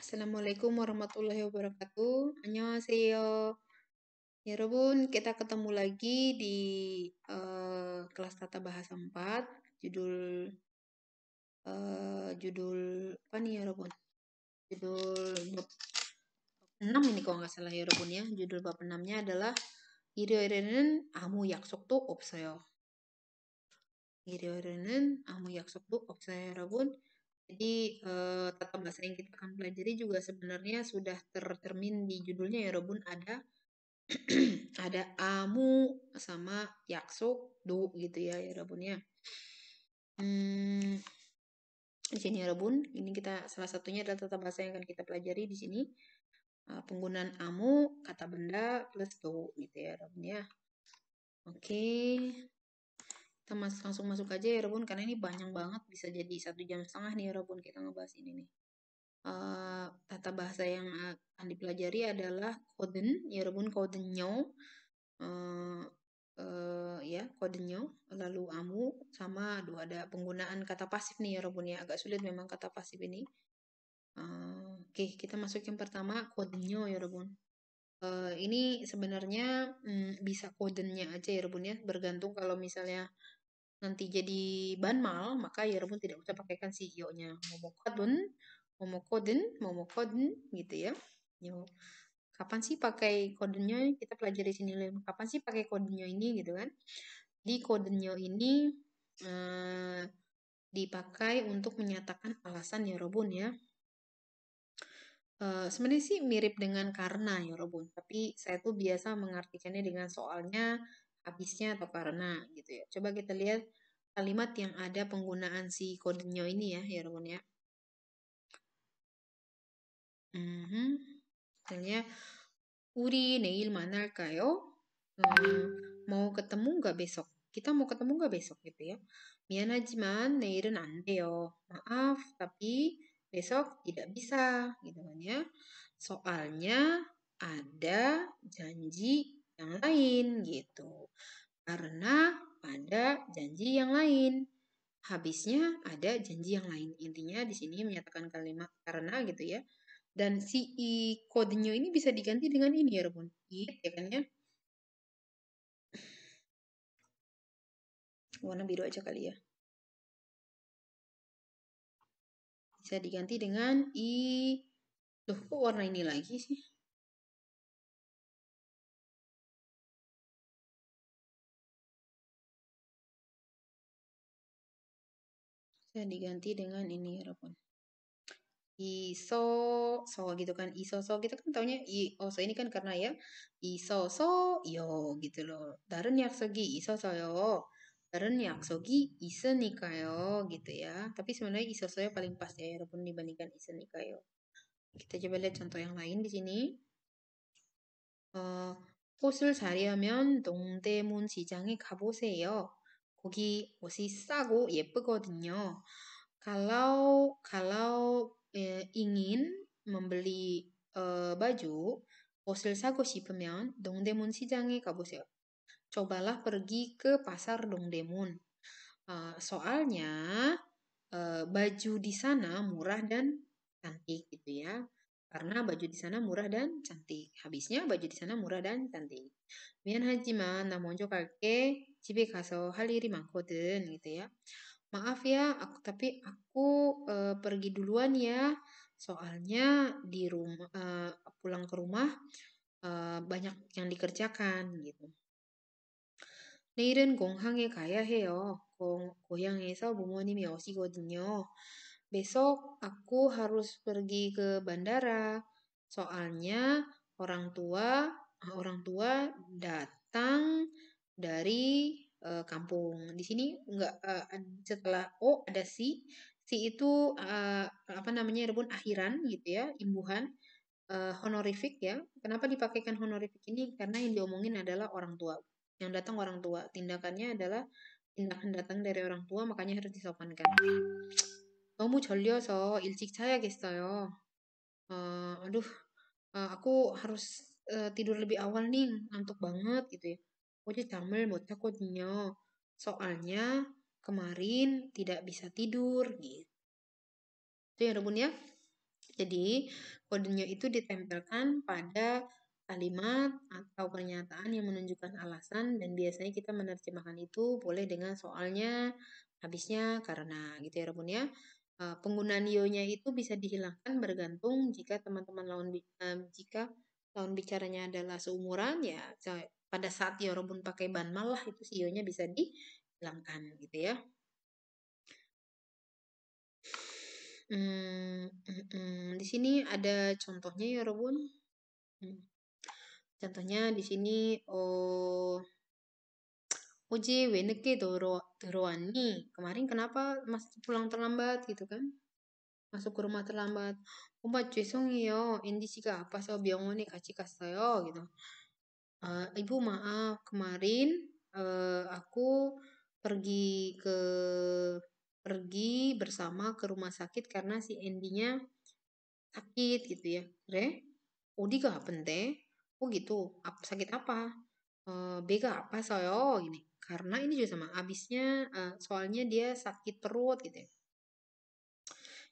Assalamualaikum warahmatullahi wabarakatuh. Annyeonghaseyo. Ya Robun, kita ketemu lagi di uh, kelas tata bahasa 4, judul uh, judul apa nih ya Robun? Judul bab 6 ini kalau nggak salah ya Robun ya. Judul bab 6-nya adalah Irioirenen amu yaksok tu opsoyo. Irioirenen amu yaksok tu opsoyo ya Robun. Jadi eh, tata bahasa yang kita akan pelajari juga sebenarnya sudah tercermin di judulnya ya Robun ada ada amu sama yaksuk du gitu ya ya Robun ya. Hmm, di sini ya Robun, ini kita salah satunya adalah tata bahasa yang akan kita pelajari di sini eh, penggunaan amu kata benda plus do gitu ya Robun ya. Oke. Okay kita mas langsung masuk aja ya Rebun karena ini banyak banget bisa jadi satu jam setengah nih ya Rebun kita ngebahas ini nih uh, tata bahasa yang eh, akan dipelajari adalah koden ya Rebun kodenyo uh, eh, uh, ya kodenyo lalu amu sama aduh ada penggunaan kata pasif nih ya Rebun ya agak sulit memang kata pasif ini uh, oke okay, kita masuk yang pertama kodenyo ya Rebun Uh, ini sebenarnya um, bisa kodennya aja ya Rebun ya bergantung kalau misalnya nanti jadi ban mal maka ya pun tidak usah pakaikan si io-nya. E momokodun, momokodun, momokodun, gitu ya. Yo. Kapan sih pakai kodenya? Kita pelajari sini lem. Kapan sih pakai kodenya ini gitu kan? Di kodenya ini eh, dipakai untuk menyatakan alasan ya robun ya. Uh, sebenarnya sih mirip dengan karena ya Robun, tapi saya tuh biasa mengartikannya dengan soalnya habisnya atau karena gitu ya. Coba kita lihat kalimat yang ada penggunaan si kodenya ini ya, ya Rumun ya. Mm-hmm. Misalnya, Uri neil manal kayo? mm, mau ketemu nggak besok? Kita mau ketemu nggak besok gitu ya? Mianajiman neil은 안 Andeo, Maaf, tapi besok tidak bisa gitu kan ya. Soalnya ada janji yang lain gitu. Karena ada janji yang lain. Habisnya ada janji yang lain. Intinya di sini menyatakan kalimat karena gitu ya. Dan si i kodenya ini bisa diganti dengan ini ya, Rebun. It ya kan ya. Warna biru aja kali ya. Bisa diganti dengan i Loh, kok warna ini lagi sih? Saya diganti dengan ini harapan. Ya iso, so gitu kan. Iso, so gitu kan taunya i, oh, so ini kan karena ya. Iso, so, yo gitu loh. Darun yaksogi, iso, so, yo. Darun yaksogi, iso nikayo gitu ya. Tapi sebenarnya iso, so, paling pas ya. Walaupun ya dibandingkan iso nikayo. Kita coba lihat contoh yang lain di sini. uh, 꽃을 자려면 동대문 시장에 가보세요. 거기 옷이 싸고 예쁘거든요. Kalau kalau ingin membeli eh, 옷을 사고 싶으면 동대문 시장에 가보세요. Cobalah pergi ke pasar Dongdaemun. Uh, soalnya uh, baju di sana murah dan cantik gitu ya. Karena baju di sana murah dan cantik. Habisnya baju di sana murah dan cantik. Mian hajima namonjo kake 집에 가서 할 일이 많거든 gitu ya. Maaf ya, aku tapi aku uh, pergi duluan ya. Soalnya di rumah uh, pulang ke rumah uh, banyak yang dikerjakan gitu. 내일은 공항에 가야 해요. 고, 고향에서 부모님이 오시거든요. Besok aku harus pergi ke bandara. Soalnya orang tua orang tua datang dari uh, kampung. Di sini enggak uh, eh, setelah o ada si. Si itu uh, apa namanya rebun akhiran gitu ya, imbuhan uh, honorific ya. Kenapa dipakaikan honorific ini? Karena yang diomongin adalah orang tua. Yang datang orang tua. Tindakannya adalah tindakan datang dari orang tua makanya harus disopankan. 너무 ilcik saya 자야겠어요. Uh, aduh, aku harus uh, tidur lebih awal nih, ngantuk banget gitu ya aku jadi tamel buat takutnya. Soalnya kemarin tidak bisa tidur gitu. Itu ya rebun ya. Jadi kodenya itu ditempelkan pada kalimat atau pernyataan yang menunjukkan alasan dan biasanya kita menerjemahkan itu boleh dengan soalnya, habisnya, karena gitu ya rebun ya. E, penggunaan yonya itu bisa dihilangkan bergantung jika teman-teman lawan e, jika lawan bicaranya adalah seumuran ya pada saat Yorobun ya pakai ban malah itu sionya bisa dihilangkan gitu ya. Hmm, hmm, hmm. di sini ada contohnya ya Robun. Hmm. Contohnya di sini oh Oje weneke doro Kemarin kenapa Mas pulang terlambat gitu kan? Masuk ke rumah terlambat. indi sih apa so 병원에 kasih yo gitu. Uh, Ibu maaf kemarin uh, aku pergi ke pergi bersama ke rumah sakit karena si Endinya sakit gitu ya. Re, Odi oh, gak penting. Oh gitu, Ap, sakit apa? Uh, Bega apa soyo oh, ini, Karena ini juga sama, abisnya uh, soalnya dia sakit perut gitu ya.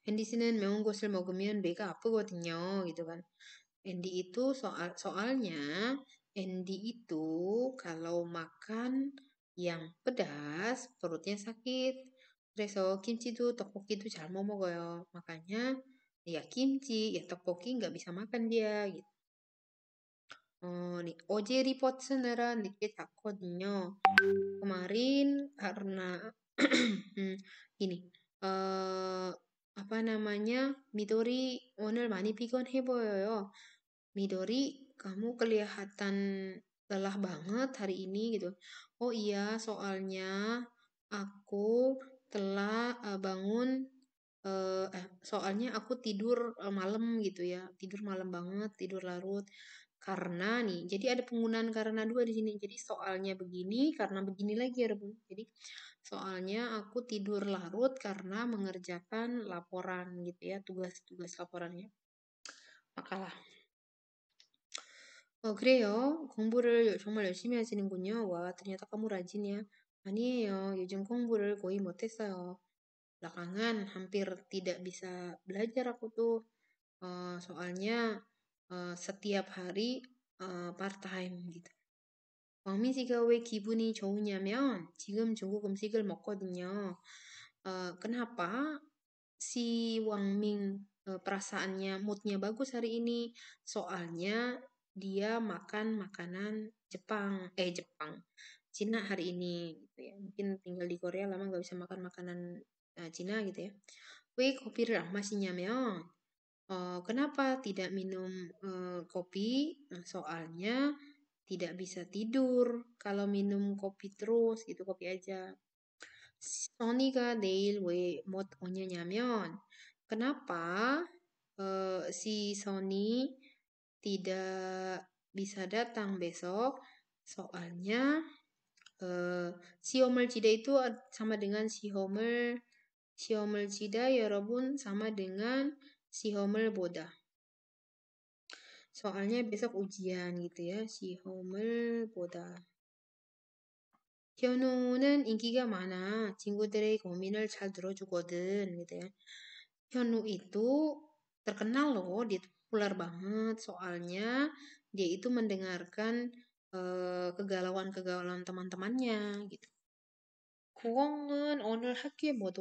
Andy sini memang gosil mau gemian Bega apa gue tanya, gitu kan. Andy itu soal soalnya Andy itu kalau makan yang pedas perutnya sakit. Reso kimchi itu tteokbokki itu jangan mau mau ya. Makanya ya kimchi ya tteokbokki nggak bisa makan dia gitu. Oh, nih, OJ report sebenarnya dikit takutnya kemarin karena hmm, ini eh apa namanya Midori owner mani pikon heboyo Midori kamu kelihatan lelah banget hari ini gitu. Oh iya, soalnya aku telah eh, bangun eh, eh soalnya aku tidur eh, malam gitu ya. Tidur malam banget, tidur larut. Karena nih, jadi ada penggunaan karena dua di sini. Jadi soalnya begini, karena begini lagi ya, Rebun. Jadi soalnya aku tidur larut karena mengerjakan laporan gitu ya, tugas-tugas laporannya. Makalah 어, 그래요. 공부를 정말 열심히 하시는군요. 와, ternyata kamu rajin ya. 아니에요. 요즘 공부를 거의 못했어요. Belakangan hampir tidak bisa belajar aku tuh. Uh, soalnya uh, setiap hari uh, part time gitu. 왕민 왜 기분이 좋으냐면 지금 중국 음식을 먹거든요. Uh, kenapa si 왕민 uh, perasaannya moodnya bagus hari ini soalnya dia makan makanan Jepang eh Jepang Cina hari ini gitu ya mungkin tinggal di Korea lama nggak bisa makan makanan uh, Cina gitu ya Wei kopi masih nyameo uh, kenapa tidak minum uh, kopi nah, soalnya tidak bisa tidur kalau minum kopi terus gitu kopi aja Soniga mot onya nyamion kenapa uh, si Sony tidak bisa datang besok soalnya uh, eh, Cida itu sama dengan si si Cida ya Robun sama dengan si Homer Boda soalnya besok ujian gitu ya si Homer Boda 현우는 인기가 많아 친구들의 고민을 잘 들어주거든 gitu ya. 현우 itu terkenal loh di populer banget soalnya dia itu mendengarkan kegalauan-kegalauan teman-temannya gitu. owner 오늘 buat 못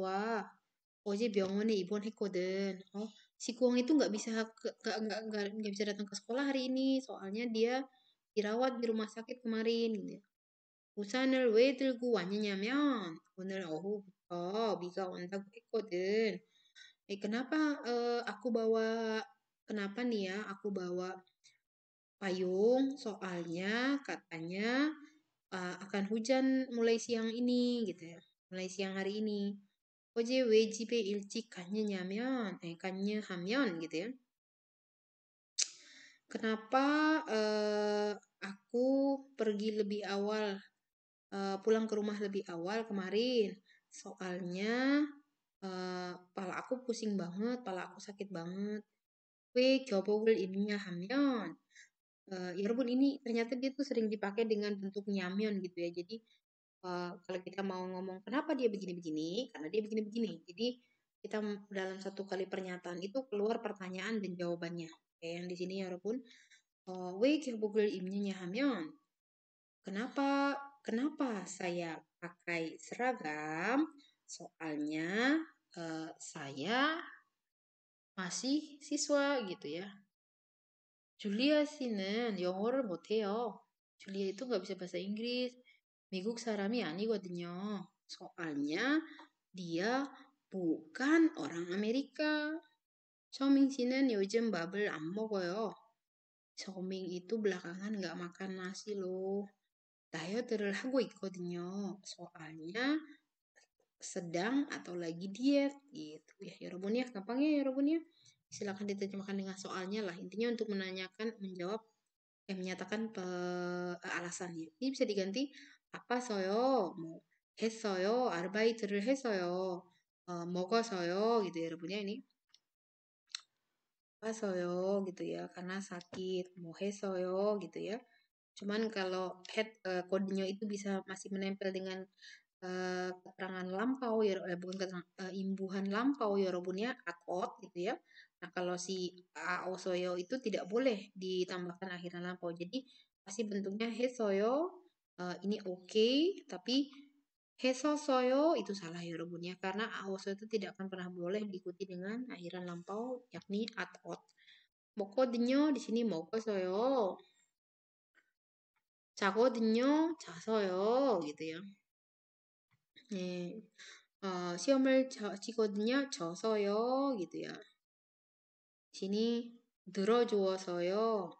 Oje biangone ibon hekoden. Oh, si Kuang itu nggak bisa nggak nggak nggak bisa datang ke sekolah hari ini soalnya dia dirawat di rumah sakit kemarin gitu. 우산을 wanyanya mian. Owner oh oh bisa 온다고 hekoden. Eh, kenapa aku bawa Kenapa nih ya aku bawa payung? Soalnya katanya uh, akan hujan mulai siang ini gitu ya. Mulai siang hari ini. Oje wjp ilci kanya nyamion eh kanya hamion gitu ya. Kenapa uh, aku pergi lebih awal uh, pulang ke rumah lebih awal kemarin soalnya uh, pala aku pusing banget pala aku sakit banget 왜 교복을 입냐 하면 uh, ya walaupun ini ternyata dia tuh sering dipakai dengan bentuk nyamion gitu ya jadi uh, kalau kita mau ngomong kenapa dia begini-begini karena dia begini-begini jadi kita dalam satu kali pernyataan itu keluar pertanyaan dan jawabannya Kayak yang di sini ya walaupun uh, we kyobogul imnya kenapa kenapa saya pakai seragam soalnya uh, saya masih siswa gitu ya. 줄리아 씨는 영어를 못해요. Julia itu nggak bisa bahasa Inggris. 미국 사람이 아니거든요. Soalnya dia bukan orang Amerika. Choming 씨는 요즘 밥을 안 먹어요. Choming itu belakangan nggak makan nasi loh. 다이어트를 하고 있거든요. Soalnya sedang atau lagi diet gitu ya Yorobun ya, ya gampang ya Yorobun ya, ya. silahkan diterjemahkan dengan soalnya lah intinya untuk menanyakan menjawab eh, menyatakan pe, eh, alasannya ini bisa diganti apa soyo mau hesoyo arbeiter을 yo eh, moko soyo gitu ya Yorobun ya ini apa soyo gitu ya karena sakit mau hesoyo gitu ya cuman kalau head uh, eh, kodenya itu bisa masih menempel dengan uh, keterangan lampau ya eh, bukan keterangan, eh, imbuhan lampau ya yorobunnya akot gitu ya nah kalau si aosoyo itu tidak boleh ditambahkan akhiran lampau jadi pasti bentuknya hesoyo uh, eh, ini oke okay, tapi hesosoyo itu salah ya yorobunnya karena aosoyo itu tidak akan pernah boleh diikuti dengan akhiran lampau yakni atot moko denyo di sini moko soyo cako denyo casoyo gitu ya 네. 어, 시험을 치거든요. 져서요. 기도요. 진이 늘어줘서요.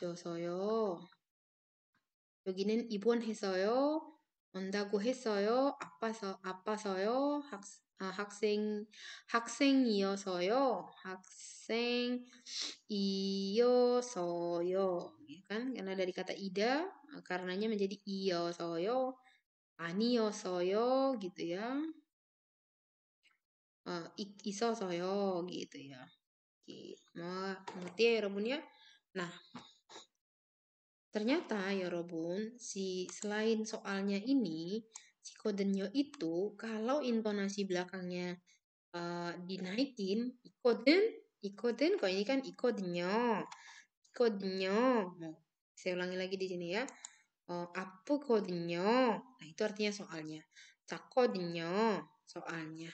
늘어줘서요. 여기는 입원해서요. 온다고 했어요. 아빠서 아빠서요. 학, 아, 학생 학생이어서요. 학생이어서요. Kan? Karena dari kata ida, karenanya menjadi i y o s 아니요 soyo gitu ya. Uh, iso soyo gitu ya. ngerti ya Robun ya? Nah, ternyata ya Robun, si selain soalnya ini, si kodenyo itu kalau intonasi belakangnya uh, dinaikin, ikoden, ikoden, kok ini kan ikodenyo, ikodenyo. Nah, saya ulangi lagi di sini ya oh apa codingnya? nah itu artinya soalnya cakodingnya soalnya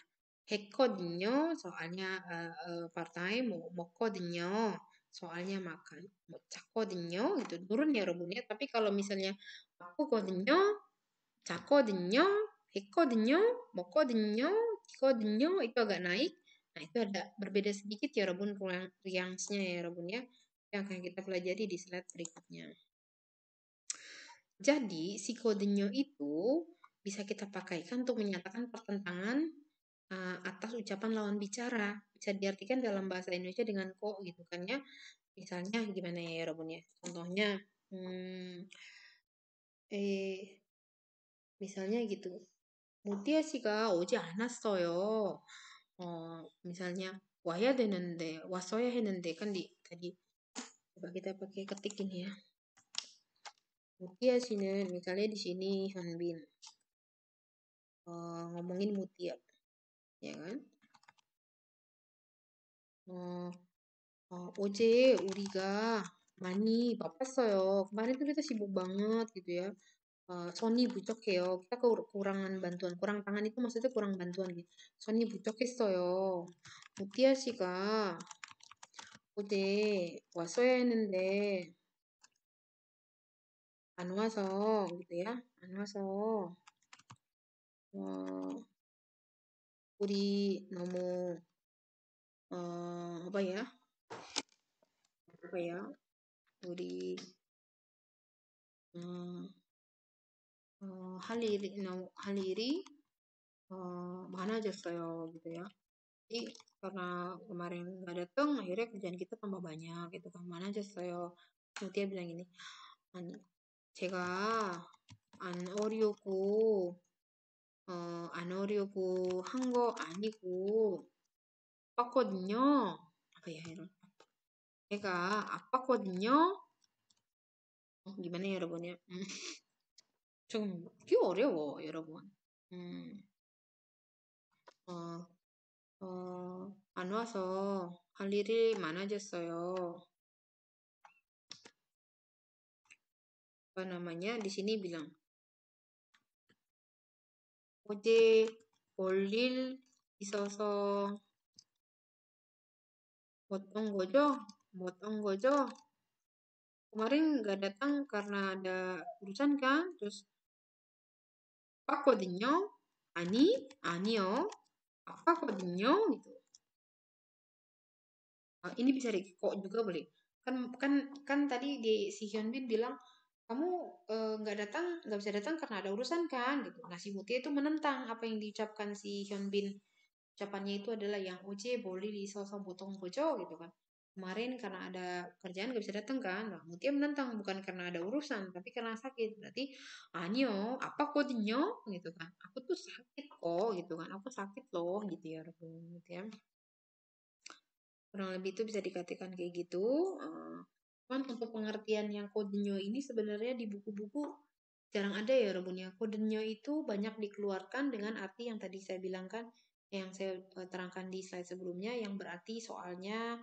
hecodingnya soalnya eh, eh, partai mau mau codingnya soalnya makan mau cakodingnya gitu turun ya rabunnya tapi kalau misalnya aku codingnya cakodingnya hecodingnya mau codingnya decodingnya itu agak naik nah itu ada berbeda sedikit ya rabun ruang ya rabunnya yang akan kita pelajari di slide berikutnya jadi, si kodenyo itu bisa kita pakaikan untuk menyatakan pertentangan uh, atas ucapan lawan bicara. Bisa diartikan dalam bahasa Indonesia dengan kok gitu kan ya. Misalnya gimana ya, ya Robun ya? Contohnya hmm, eh misalnya gitu. Mutia sih kak, oji anassoyo. Oh, misalnya wahya denende, wasoya henende kan di tadi coba kita pakai ketik ini ya. Mutia sini misalnya di sini Hanbin. Uh, ngomongin Mutia. Ya kan? Uh, 어, 어제 우리가 많이 바빴어요. Kemarin tuh kita sibuk banget gitu ya. Uh, Sony bucok해요. Kita kekurangan bantuan. Kurang tangan itu maksudnya kurang bantuan gitu. Sony bucok했어요. Mutia sih 어제 왔어야 했는데 Anu so gitu ya. 안와서 uh, 우리 너무 apa ya, apa 우리 어, uh, 할 일이 너무 할 일이 어, 많아졌어요 gitu ya. Jadi karena kemarin nggak datang, akhirnya kerjaan kita tambah banyak gitu kan. Mana aja saya, dia bilang ini 제가 안 어려고 어, 안 어려고 한 거 아니고 아빠거든요. 아, 그 제가 아빠거든요. 어, 이번에 여러분이 음, 조금 꽤 어려워 여러분. 음, 어, 어, 안 와서 할 일이 많아졌어요. apa namanya di sini bilang oje polil isoso 어떤 gojo 어떤 gojo Kemarin nggak datang karena ada urusan kan? Terus apa ani anio apa kodenyo gitu. Ah, ini bisa di juga boleh. Kan kan kan tadi di si Hyunbin bilang kamu eh, nggak e, datang nggak bisa datang karena ada urusan kan gitu nah si Mutia itu menentang apa yang diucapkan si Bin ucapannya itu adalah yang uce boleh di sosok botong gitu kan kemarin karena ada kerjaan gak bisa datang kan nah, Mutia menentang bukan karena ada urusan tapi karena sakit berarti anyo ah, apa kok gitu kan aku tuh sakit kok gitu kan aku sakit loh gitu ya gitu ya kurang lebih itu bisa dikatakan kayak gitu eh, Cuman untuk pengertian yang kodenyo ini sebenarnya di buku-buku jarang ada ya rebunnya. Kodenyo itu banyak dikeluarkan dengan arti yang tadi saya bilangkan yang saya eh, terangkan di slide sebelumnya yang berarti soalnya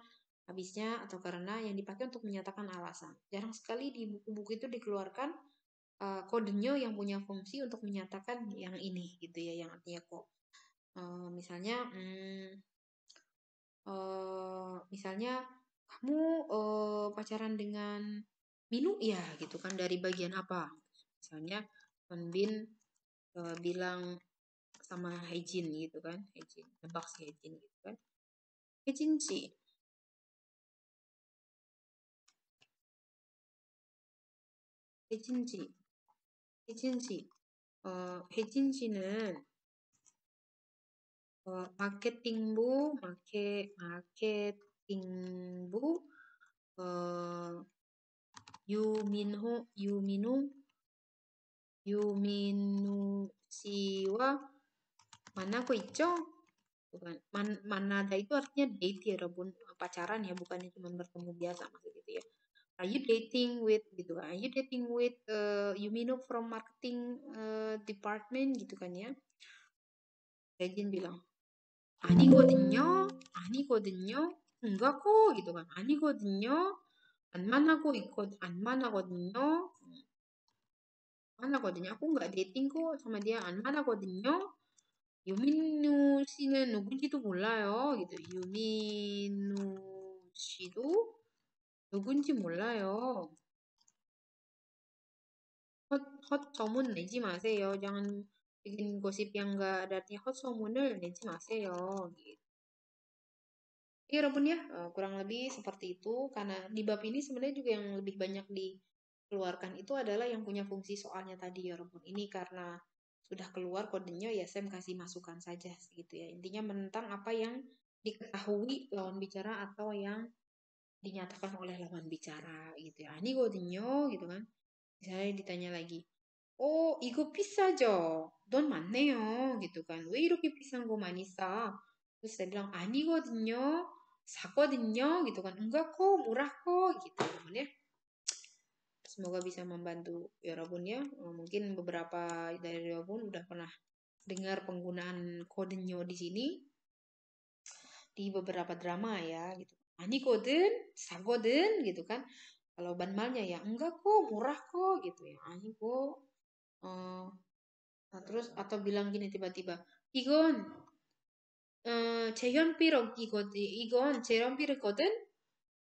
habisnya atau karena yang dipakai untuk menyatakan alasan. Jarang sekali di buku-buku itu dikeluarkan uh, eh, kodenyo yang punya fungsi untuk menyatakan yang ini gitu ya, yang artinya kok uh, misalnya hmm, uh, misalnya kamu uh, pacaran dengan Minu ya gitu kan dari bagian apa misalnya Pan Bin uh, bilang sama Hejin gitu kan Hejin nebak si Hejin gitu kan Hejin sih 혜진 씨, uh, 씨, 어, 혜진 씨는 marketing bu, market, market, Imbu uh, eh, Yuminhu Yuminu Yuminu siwa mana kok bukan man, manada itu artinya date ya rebun pacaran ya bukannya cuma bertemu biasa maksud gitu ya are you dating with gitu kan are you dating with uh, eh, Yumino from marketing uh, department gitu kan ya Regin bilang ani kodenyo ani kodenyo 눈과 코 기도가 아니거든요. 안만 하고 있거 안만 하거든요. 안 하거든요. 꼰가 내띵고 정말 내 안만 하거든요. 유민우 씨는 누군지도 몰라요. 유민우 씨도 누군지 몰라요. 헛, 헛 소문 내지 마세요. 장은 이긴 고시 병가라니 헛 소문을 내지 마세요. Iya Robun ya, ya eh, kurang lebih seperti itu. Karena di bab ini sebenarnya juga yang lebih banyak dikeluarkan itu adalah yang punya fungsi soalnya tadi ya Robun. Ini karena sudah keluar kodenya ya saya kasih masukan saja gitu ya. Intinya menentang apa yang diketahui lawan bicara atau yang dinyatakan oleh lawan bicara gitu ya. Ini kodenya gitu kan. Misalnya ditanya lagi, oh iku bisa jo, don yo gitu kan. Wih, ruki pisang gue manisa. Terus saya bilang, ani ah, kodenya sakodinyo gitu kan enggak kok murah kok gitu teman ya semoga bisa membantu ya Robun ya eh, mungkin beberapa dari Robun udah pernah dengar penggunaan kodenyo di sini di beberapa drama ya gitu ani koden sakoden gitu kan kalau banmalnya ya enggak kok murah kok gitu ya ani kok uh, nah, terus atau bilang gini tiba-tiba Igon 어, 재현비록이거든. 이건 재현비록거든.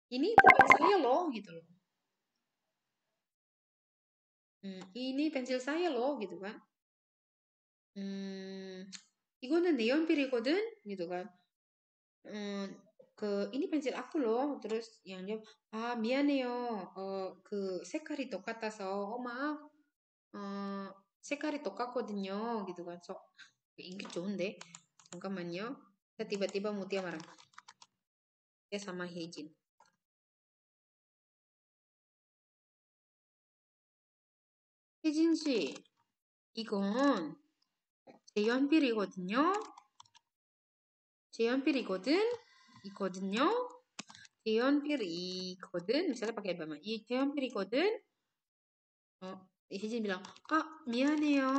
이니 펜슬 사이로 gitu loh. 음, ini pensil saya loh gitu kan. 음, 이거는 네온 필이거든 gitu kan. 음, 그 ini pensil aku loh. Terus yang jawab, "Ah, miane요. 어, 그 색깔이 똑같아서 엄마 어, 색깔이 똑같거든요." gitu kan. So, 인기 좋은데. Angka manyo, kita tiba-tiba mutia marang. Ya sama hijin. 혜진 씨, 이건 제 연필이거든요. 제 연필이거든. 이거든요. 제 연필이거든. misalnya pakai bama. 이제 연필이거든. 어, hejin bilang, 아 미안해요.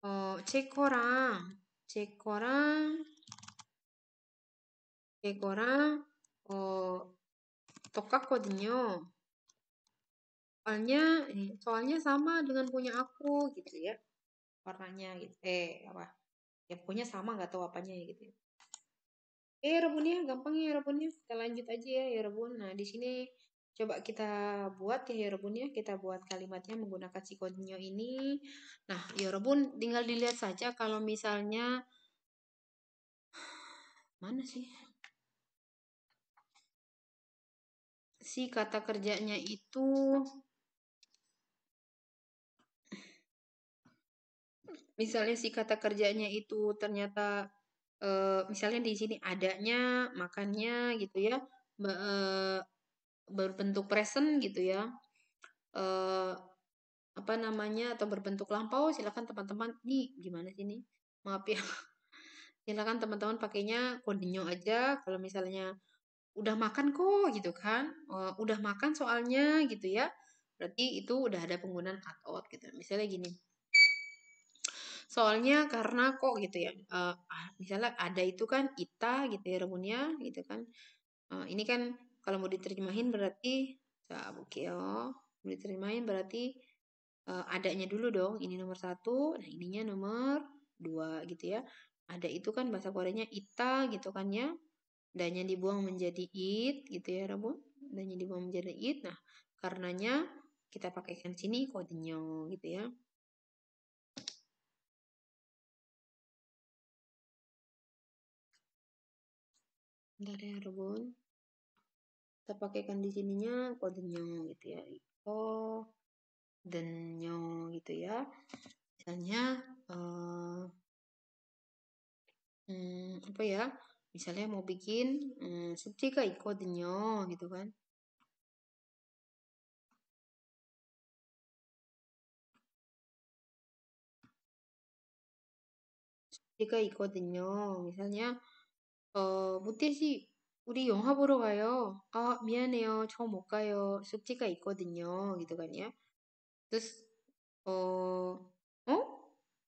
어, 제 거랑 Cekora, cekora, oh, tokakodinya. Soalnya, soalnya sama dengan punya aku gitu ya. Warnanya gitu. Eh, apa? Ya punya sama nggak tahu apanya ya gitu. Ya. Eh, rebunnya gampang ya rebunnya. Kita lanjut aja ya, ya rebun. Nah, di sini Coba kita buat ya Yorobun ya, ya, kita buat kalimatnya menggunakan si ini. Nah, Yorobun ya tinggal dilihat saja kalau misalnya mana sih? Si kata kerjanya itu misalnya si kata kerjanya itu ternyata e, misalnya di sini adanya, makannya gitu ya. Eh, berbentuk present gitu ya uh, apa namanya atau berbentuk lampau silakan teman-teman ini gimana sih ini maaf ya silakan teman-teman pakainya kodenya aja kalau misalnya udah makan kok gitu kan uh, udah makan soalnya gitu ya berarti itu udah ada penggunaan cut out gitu misalnya gini soalnya karena kok gitu ya uh, misalnya ada itu kan ita gitu ya remunnya gitu kan uh, ini kan kalau mau diterjemahin berarti oke ya. mau diterjemahin berarti uh, adanya dulu dong ini nomor satu nah ininya nomor dua gitu ya ada itu kan bahasa Koreanya ita gitu kan ya danya dibuang menjadi it gitu ya Rabun. danya dibuang menjadi it nah karenanya kita pakaikan sini kodenya gitu ya Bentar ya, Rebun kita pakaikan di sininya kodenya gitu ya iko dan nyo gitu ya misalnya uh, hmm, apa ya misalnya mau bikin hmm, eh, subjeka iko denyo gitu kan subjika iko denyo misalnya uh, sih 우리 영화 보러 가요. 아, 미안해요. 저 못 가요. 숙제가 있거든요. 이러더니요. 어, 어?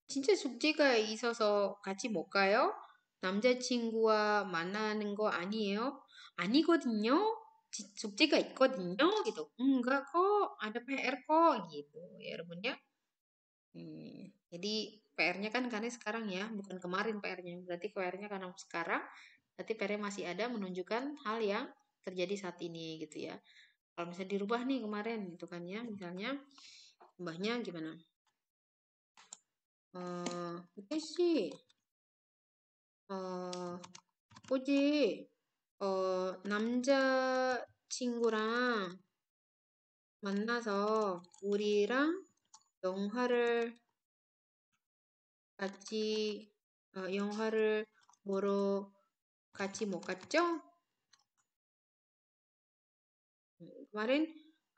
진짜 숙제가 있어서 같이 못 가요? 남자친구와 만나는 거 아니에요? 아니거든요. 숙제가 있거든요. gitu. Enggak kok, ada PR kok gitu ya, teman ya. Hmm, jadi PR-nya kan karena sekarang ya, bukan kemarin PR-nya. Berarti PR-nya karena sekarang. berarti pere masih ada menunjukkan hal yang terjadi saat ini gitu ya kalau misalnya dirubah nih kemarin itu kan ya misalnya mbahnya gimana uh, Uji uh, Uji uh, 남자 친구랑 만나서 우리랑 영화를 같이 어, 영화를 보러 같이 못 갔죠? Kemarin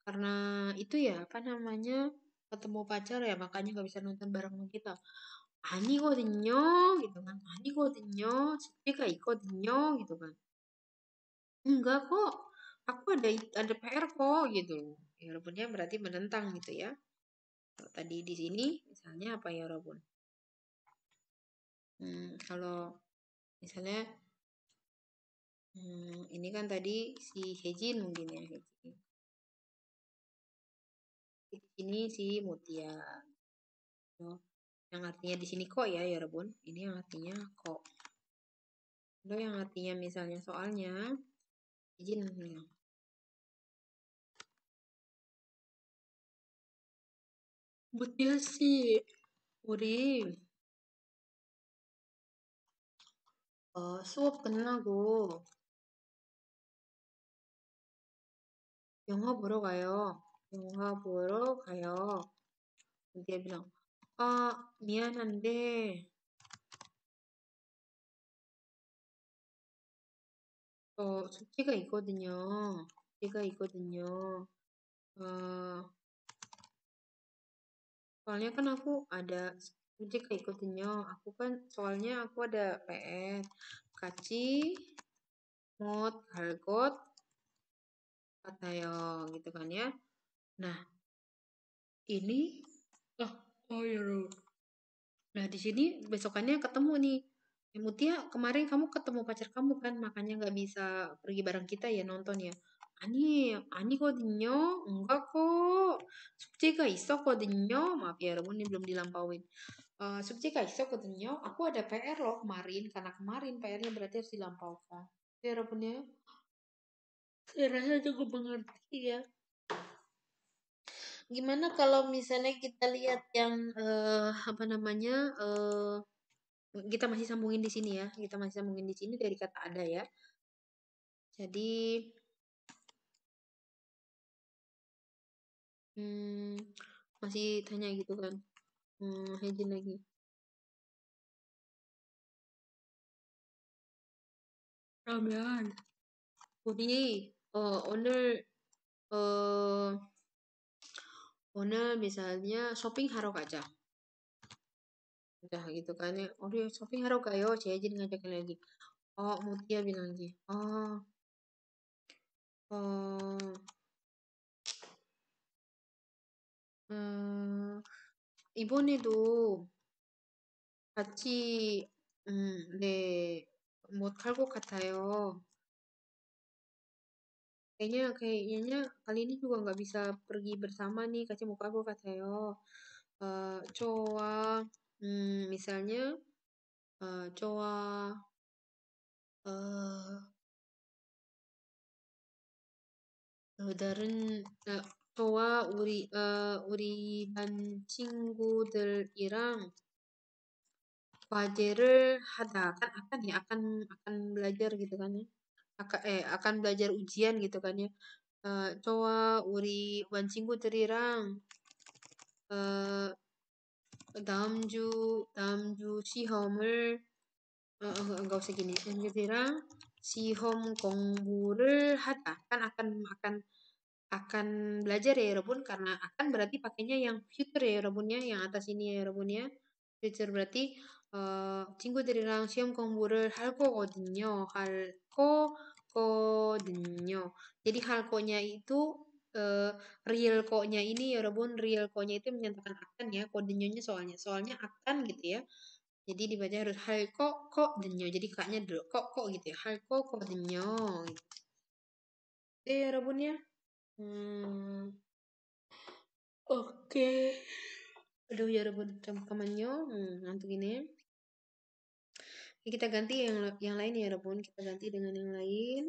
karena itu ya apa namanya ketemu pacar ya makanya nggak bisa nonton bareng sama kita. 아니거든요 gitu kan Ani kayak 제가 dinyo, gitu kan enggak kok aku ada ada PR kok gitu ya walaupun ya berarti menentang gitu ya kalau tadi di sini misalnya apa ya walaupun hmm, kalau misalnya Hmm, ini kan tadi si Hejin mungkin ya Hejin. Ini si Mutia. Oh, Yang artinya di sini kok ya ya Rebun. Ini yang artinya kok. Lo yang artinya misalnya soalnya Hejin ya. Mutia si Urim. Oh, suap kenal gue. 영화 보러 가요. 영화 보러 가요. 근데 그냥 아 미안한데 어 숙제가 있거든요. 숙제가 있거든요. 어, soalnya kan aku ada Jadi kayak ikutnya, aku kan soalnya aku ada PN, kaci, mod, hargot, Katayo gitu kan ya. Nah, ini ah, oh oh ya Nah, di sini besokannya ketemu nih. Ya, Mutia, kemarin kamu ketemu pacar kamu kan, makanya nggak bisa pergi bareng kita ya nonton ya. ani kok dinyo enggak kok. kok dinyo Maaf ya, Romun ini belum dilampauin. Uh, kok 있었거든요. Aku ada PR loh kemarin, karena kemarin PR-nya berarti harus dilampaukan. Ya, Romun ya saya rasa cukup mengerti ya gimana kalau misalnya kita lihat yang uh, apa namanya uh, kita masih sambungin di sini ya kita masih sambungin di sini dari kata ada ya jadi hmm, masih tanya gitu kan hmm, lagi Ramen. Bunyi. 어, 오늘 어, 오늘 미사냐 쇼핑하러 가자. Udah gitu kan ya. Oh dia shopping haru kayo, saya jadi ngajakin lagi. Oh Mutia bilang lagi. Oh. Oh. 음, 이번에도 같이 음, 네, 못할 것 같아요. kayaknya kayaknya kali ini juga nggak bisa pergi bersama nih kaca muka aku kata yo uh, eh, coa hmm, misalnya uh, coa uh, eh, daren uh, coa uri uh, uri ban cinggudel irang wajerel ada akan akan ya akan akan belajar gitu kan ya akan eh akan belajar ujian gitu kan ya uh, eh, coba uri wancingku terirang uh, damju damju si homer uh, eh, enggak usah gini yang terirang si hom kongbur hata ah, kan akan akan akan belajar ya, ya rebun karena akan berarti pakainya yang future ya rebunnya yang atas ini ya rebunnya future berarti 어, 친구들이랑 시험 공부를 할 거거든요. 할 거거든요. Jadi hal 거냐 itu uh, real 거냐 ini ya rebun real 거냐 itu menyatakan akan ya kodenyonya soalnya soalnya akan gitu ya. Jadi dibaca harus hal ko ko denyo. Jadi kaknya dulu ko ko gitu ya. Hal ko ko denyo. Gitu. ya rebun ya. Hmm. Oke. Okay. Aduh ya rebut teman-temannya. Hmm, nanti gini ya kita ganti yang yang lain ya Rebun kita ganti dengan yang lain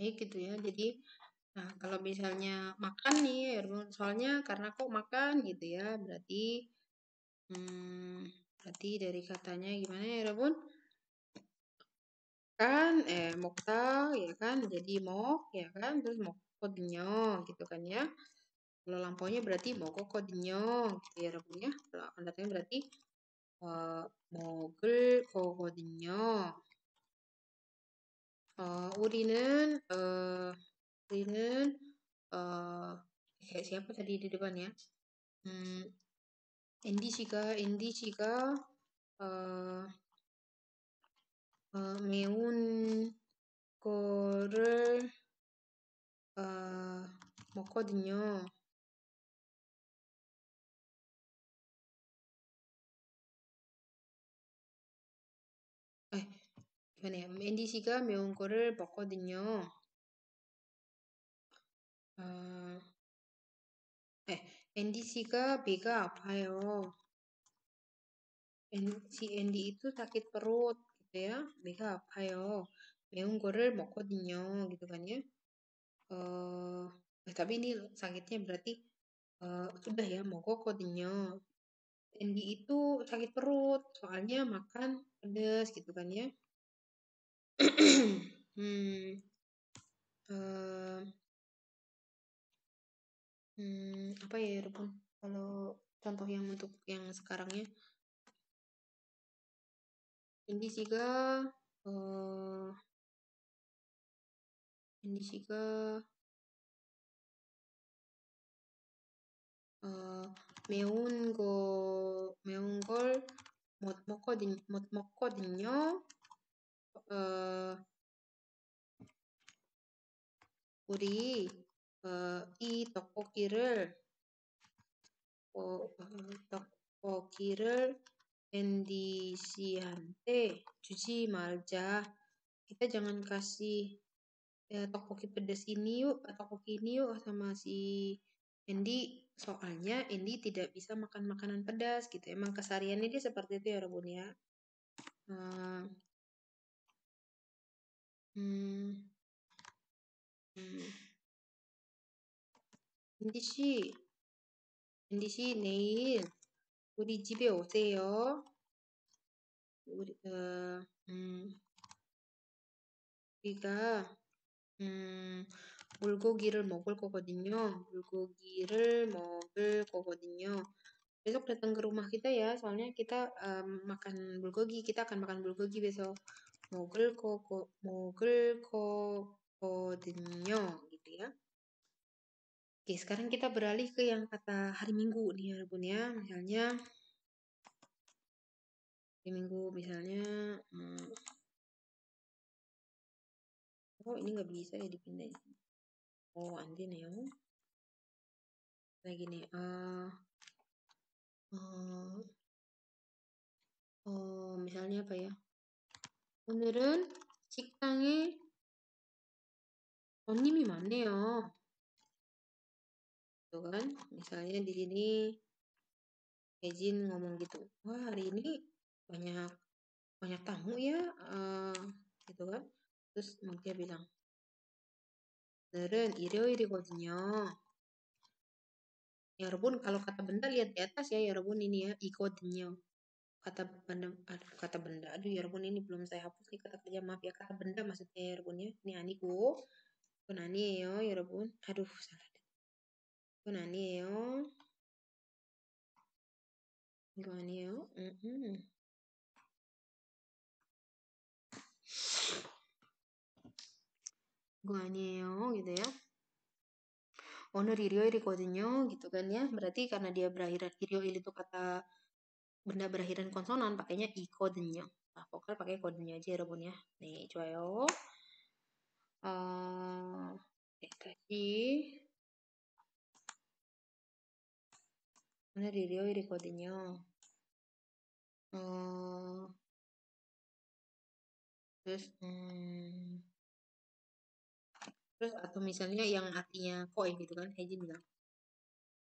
baik gitu ya jadi nah kalau misalnya makan nih ya Rebun soalnya karena kok makan gitu ya berarti hmm, berarti dari katanya gimana ya Rebun kan eh mokta ya kan jadi mok ya kan terus mok kodnyo gitu kan ya. Kalau lampaunya berarti mogo kodnyo gitu ya Rebun Kalau akan berarti uh, mogel kogodnyo. Uh, eh, urinen uh, urinen uh, kayak siapa tadi di depan ya? Hmm, Indi jika, Indi jika, uh, uh, meun korel 어, 먹거든요. 변해요. 아, 앤디 씨가 매운 거를 먹거든요. 어, 아, 앤디 네. 씨가 배가 아파요. 앤디, 이 i 앤디 i t 배가 아파요. 매운 거를 먹거든요. gitu k Eh, eh, tapi ini sakitnya berarti uh, sudah ya mogok kodenya Endi itu sakit perut soalnya makan pedes gitu kan ya hmm, uh, hmm, apa ya, ya Rupun kalau contoh yang untuk yang sekarangnya ini sih uh, in this ke eh, meun go meun gol mot moko din mot moko dinyo eh uri eh i toko kirer o eh, toko kirer endi cuci malja kita jangan kasih ya, eh, tokoki pedas ini yuk, eh, tokoki ini yuk eh, sama si Andy. Soalnya Andy tidak bisa makan makanan pedas gitu. Emang kesariannya dia seperti itu ya Robun ya. Hmm. Hmm. hmm. Andy sih Andy 씨 내일 우리 집에 오세요. 우리 어, 음, 음, 물고기를 먹을 거거든요. 물고기를 먹을 거거든요. Besok datang ke rumah kita ya, soalnya kita um, makan bulgogi, kita akan makan bulgogi besok. Mogel koko, mogel kokodenyo gitu ya. Oke, sekarang kita beralih ke yang kata hari Minggu nih ya, Bun ya. Misalnya hari Minggu misalnya hmm, oh ini nggak bisa ya dipindahin oh nih ya lagi nih uh, uh, oh misalnya apa ya ini 식당에 nih ya Tuh kan, misalnya di sini Ejin ngomong gitu, wah hari ini banyak banyak tamu ya, uh, gitu kan. Terus monkey bilang, 오늘은 ya 여러분 kalau kata benda lihat di atas ya, ya yarobun ini ya, ikodnya. Kata benda, aduh, kata benda, aduh ya yarobun ini belum saya hapus nih kata kerja, maaf ya, kata benda maksudnya ya ya. Ini aniku, pun ani ya yarobun, aduh salah deh. Pun ani yo, pun ani yo, mm -hmm. 거 아니에요 gitu ya 오늘 일요일이거든요 gitu kan ya berarti karena dia berakhiran 일요일 itu kata benda berakhiran konsonan pakainya i ikodenyo nah vokal pakai kodenya aja ya rebun ya nih coyo uh, kasih 오늘 일요일이거든요. uh, terus hmm 그래서 아까 미션이야 양 아티야 코인 gitu kan 혜진 bilang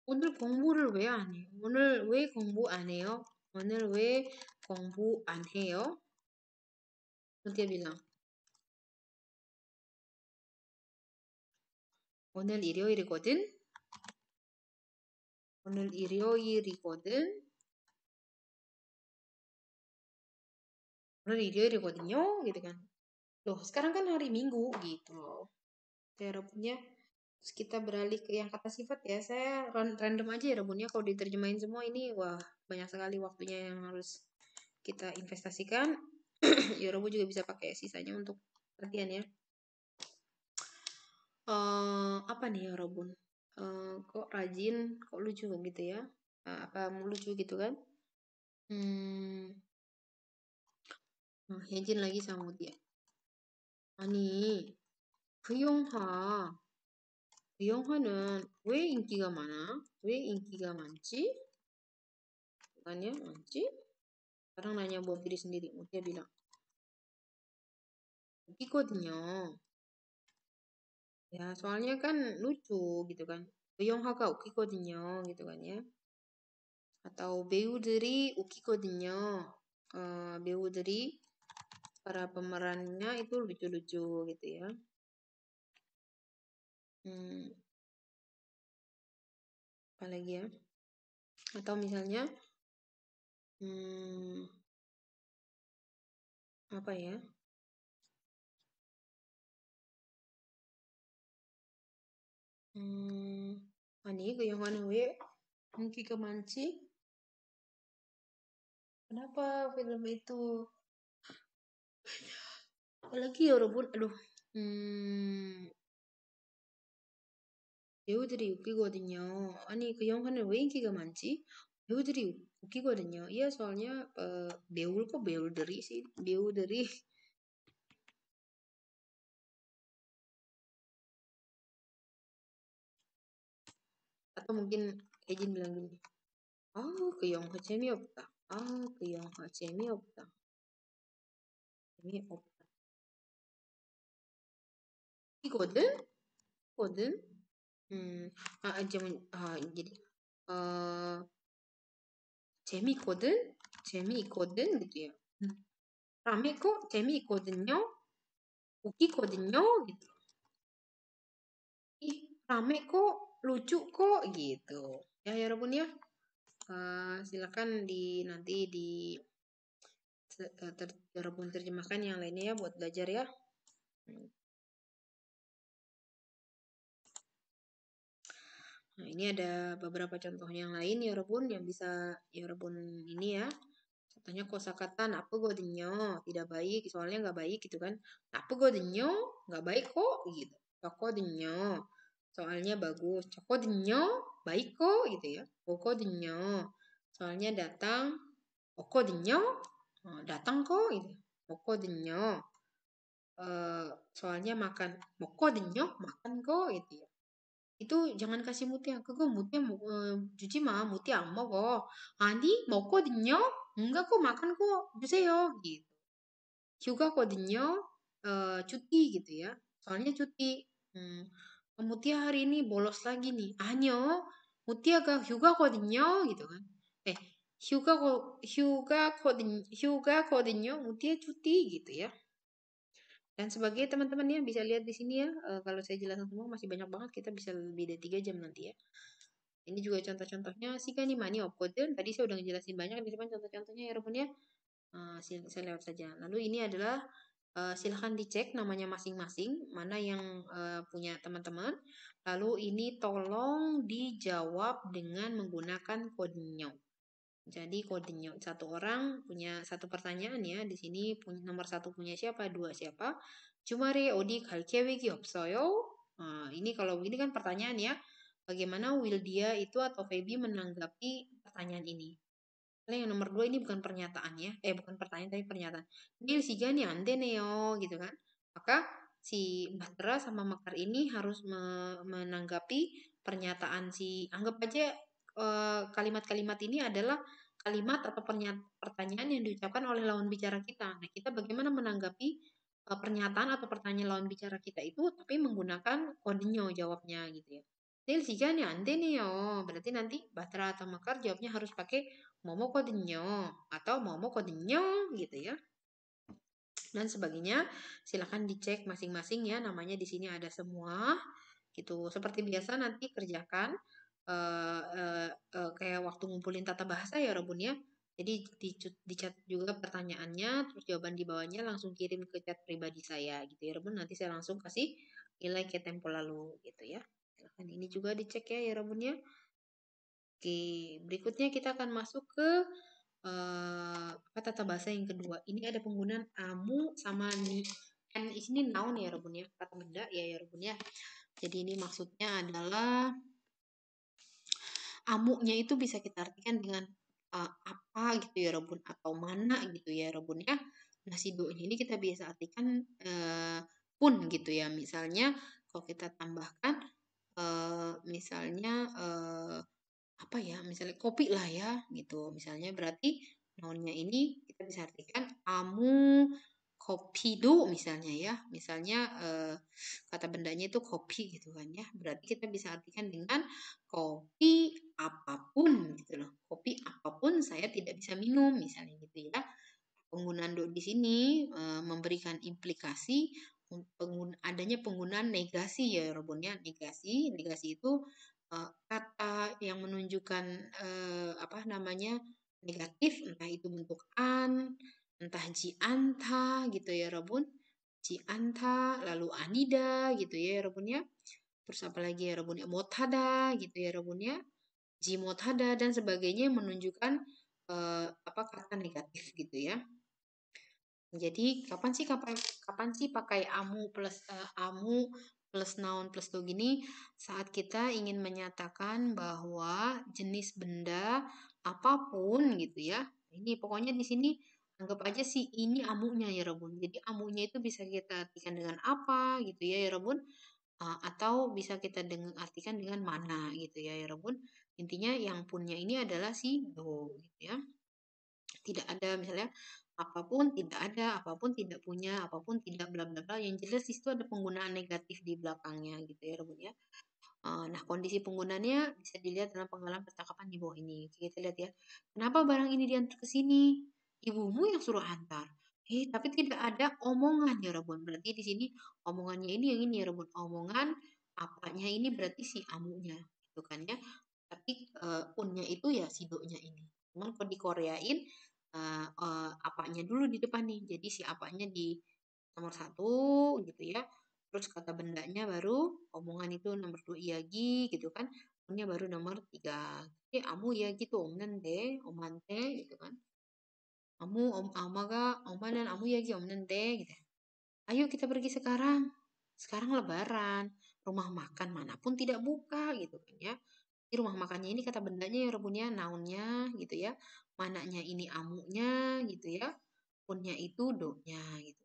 오늘 공부를 왜 안 해요? 오늘 왜 공부 안 해요? 오늘 왜 공부 안 해요? dia bilang 오늘 일요일이거든 오늘 일요일이거든 오늘 일요일이거든요 gitu 또, loh sekarang kan hari ya rebunya, terus kita beralih ke yang kata sifat ya saya random aja ya rebunya, kalau diterjemahin semua ini wah banyak sekali waktunya yang harus kita investasikan ya rebu juga bisa pakai sisanya untuk latihan ya uh, apa nih ya rebun uh, kok rajin kok lucu gitu ya uh, apa lucu gitu kan hmm nah, uh, lagi sama dia ani. nih 부용화. 부용화는 왜 인기가 많아? 왜 인기가 많지? Bukannya 많지? Sekarang nanya buat diri sendiri. Mutia bilang. 웃기거든요. Ya, soalnya kan lucu gitu kan. 부용화가 웃기거든요 gitu kan ya. Atau 배우들이 웃기거든요. Uh, 배우들이 para pemerannya itu lucu-lucu gitu ya hmm, apa lagi ya atau misalnya hmm, apa ya 음, hmm, 아니 mana we mungkin 인기가 Kenapa film itu? Apalagi ya walaupun aduh. Hmm, 배우들이 웃기거든요. 아니 그 영화는 왜 인기가 많지? 배우들이 웃기거든요. 이어서 그냥 어, 배울거 배우들이 배우들이 atau mungkin Ejin bilang gini, ah ke Yongho 재미없다, ah ke Yongho 재미없다, 재미없다. 이거든, 이거든. Hmm. Ah, jam, ah, jadi uh, Cemi koden Cemi koden gitu ya hmm. Rame ko cemi koden nyo Uki koden nyo gitu Rame ko lucu ko gitu Ya ya rupun ya silakan di nanti di Ya rupun terjemahkan yang lainnya ya Buat belajar ya Nah, ini ada beberapa contoh yang lain ya rebun, yang bisa ya rebun ini ya. Contohnya kosakata napegodinyo, tidak baik, soalnya nggak baik gitu kan. apa Napegodinyo, nggak baik kok gitu. denyo soalnya bagus. denyo baik kok gitu ya. denyo soalnya datang. denyo oh, datang kok gitu. Oko denyo eh, soalnya makan. denyo makan kok gitu ya itu jangan kasih muti yang kok muti yang eh, cuci mah muti ama kok ah, andi mau kok dinyo enggak kok makan kok bisa yo ya, gitu juga kok dinyo uh, eh, cuti gitu ya soalnya cuti hmm. Mutia hari ini bolos lagi nih. Anyo, ah, Mutia ke Hyuga kodinyo gitu kan. Eh, Hyuga ko Hyuga kodin Hyuga kodinyo Mutia cuti gitu ya dan sebagai teman-teman ya bisa lihat di sini ya e, kalau saya jelaskan semua masih banyak banget kita bisa lebih dari 3 jam nanti ya ini juga contoh-contohnya Shiga ni mani opkoden tadi saya udah ngejelasin banyak di depan contoh-contohnya ya rupanya. e, eh, saya lewat saja lalu ini adalah e, silahkan dicek namanya masing-masing mana yang e, punya teman-teman lalu ini tolong dijawab dengan menggunakan kodenya. Jadi kodenya satu orang punya satu pertanyaan ya. Di sini nomor satu punya siapa, dua siapa. cuma Odi 갈 계획이 nah, ini kalau begini kan pertanyaan ya. Bagaimana will dia itu atau Feby menanggapi pertanyaan ini? Karena yang nomor dua ini bukan pernyataan ya. Eh, bukan pertanyaan tapi pernyataan. Nil sigani neo gitu kan. Maka si Bahtera sama Mekar ini harus menanggapi pernyataan si anggap aja Eh, kalimat-kalimat ini adalah kalimat atau pertanyaan yang diucapkan oleh lawan bicara kita. Nah, kita bagaimana menanggapi eh, pernyataan atau pertanyaan lawan bicara kita itu tapi menggunakan kodenya jawabnya gitu ya. si jani ya anteneo. Berarti nanti batra atau makar jawabnya harus pakai momo kodenya atau momo kodenya gitu ya. Dan sebagainya. Silahkan dicek masing-masing ya. Namanya di sini ada semua gitu. Seperti biasa nanti kerjakan uh, uh, kayak waktu ngumpulin tata bahasa ya Robun ya. Jadi dicat di juga pertanyaannya, terus jawaban di bawahnya langsung kirim ke chat pribadi saya gitu ya Robun. Nanti saya langsung kasih nilai kayak tempo lalu gitu ya. Silahkan ini juga dicek ya ya Robun ya. Oke, berikutnya kita akan masuk ke uh, apa tata bahasa yang kedua. Ini ada penggunaan amu sama ni. N ini noun ya Robun ya, kata benda ya ya Robun ya. Jadi ini maksudnya adalah amuknya itu bisa kita artikan dengan uh, apa gitu ya Robun atau mana gitu ya Robun ya. Nah si doanya ini kita biasa artikan uh, pun gitu ya. Misalnya kalau kita tambahkan uh, misalnya uh, apa ya misalnya kopi lah ya gitu. Misalnya berarti naunnya ini kita bisa artikan amu kopi kopido misalnya ya. Misalnya eh, kata bendanya itu kopi gitu kan ya. Berarti kita bisa artikan dengan kopi apapun gitu loh. Kopi apapun saya tidak bisa minum misalnya gitu ya. Penggunaan do di sini eh, memberikan implikasi pengguna, adanya penggunaan negasi ya robonnya Negasi, negasi itu eh, kata yang menunjukkan eh, apa namanya negatif entah itu bentuk an entah Jianta gitu ya Robun Jianta lalu Anida gitu ya, ya rabunnya, terus apa lagi ya Robun ya? Motada gitu ya rabunnya, ya Jimotada dan sebagainya menunjukkan eh, apa kata negatif gitu ya jadi kapan sih kapan kapan sih pakai amu plus eh, amu plus noun plus to gini saat kita ingin menyatakan bahwa jenis benda apapun gitu ya. Ini pokoknya di sini anggap aja sih ini amunya ya Rabun. Jadi amunya itu bisa kita artikan dengan apa gitu ya ya Rabun. Ah, atau bisa kita dengan artikan dengan mana gitu ya ya Rabun. Intinya yang punya ini adalah si do gitu ya. Tidak ada misalnya apapun tidak ada, apapun tidak punya, apapun tidak bla bla bla. Yang jelas di situ ada penggunaan negatif di belakangnya gitu ya Rabun ya. Ah, nah, kondisi penggunanya bisa dilihat dalam pengalaman percakapan di bawah ini. kita lihat ya. Kenapa barang ini diantar ke sini? ibumu yang suruh antar. Eh, tapi tidak ada omongan ya Rabun. Berarti di sini omongannya ini yang ini ya Rabun. Omongan apanya ini berarti si amunya gitu kan ya. Tapi uh, unnya itu ya si do-nya ini. Cuman kalau koreain uh, eh, uh, eh, apanya dulu di depan nih. Jadi si apanya di nomor satu gitu ya. Terus kata bendanya baru omongan itu nomor dua iagi gitu kan. Unnya baru nomor tiga. Jadi amu ya gitu. Omnen deh, omante gitu kan. Amu, om, amaga, dan amu ya om nende gitu. Ayo kita pergi sekarang. Sekarang lebaran. Rumah makan manapun tidak buka, gitu kan ya. Di rumah makannya ini kata bendanya ya rebunnya naunnya, gitu ya. Mananya ini amunya, gitu ya. Punya itu doknya gitu.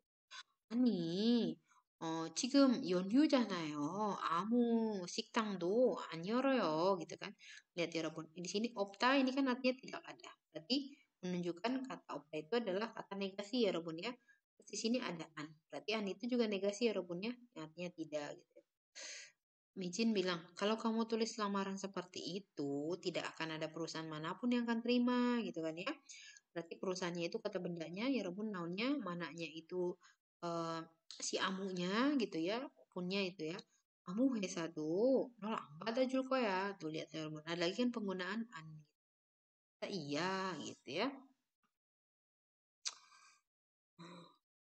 Ani, jana oh, yo, oh, amu siktang do anyoro yo gitu kan. Lihat ya, rebun. Di sini opta ini kan artinya tidak ada. Berarti menunjukkan kata opa itu adalah kata negasi ya rebun ya. Terus di sini ada an. Berarti an itu juga negasi ya rebun ya. ya, artinya tidak gitu. Ya. Mijin bilang, kalau kamu tulis lamaran seperti itu, tidak akan ada perusahaan manapun yang akan terima gitu kan ya. Berarti perusahaannya itu kata bendanya ya rebun naunnya, mananya itu uh, si amunya gitu ya, Punya itu ya. Amu W1, nol ambat aja kok ya. Tuh lihat ya rebun. Ada lagi kan penggunaan an iya gitu ya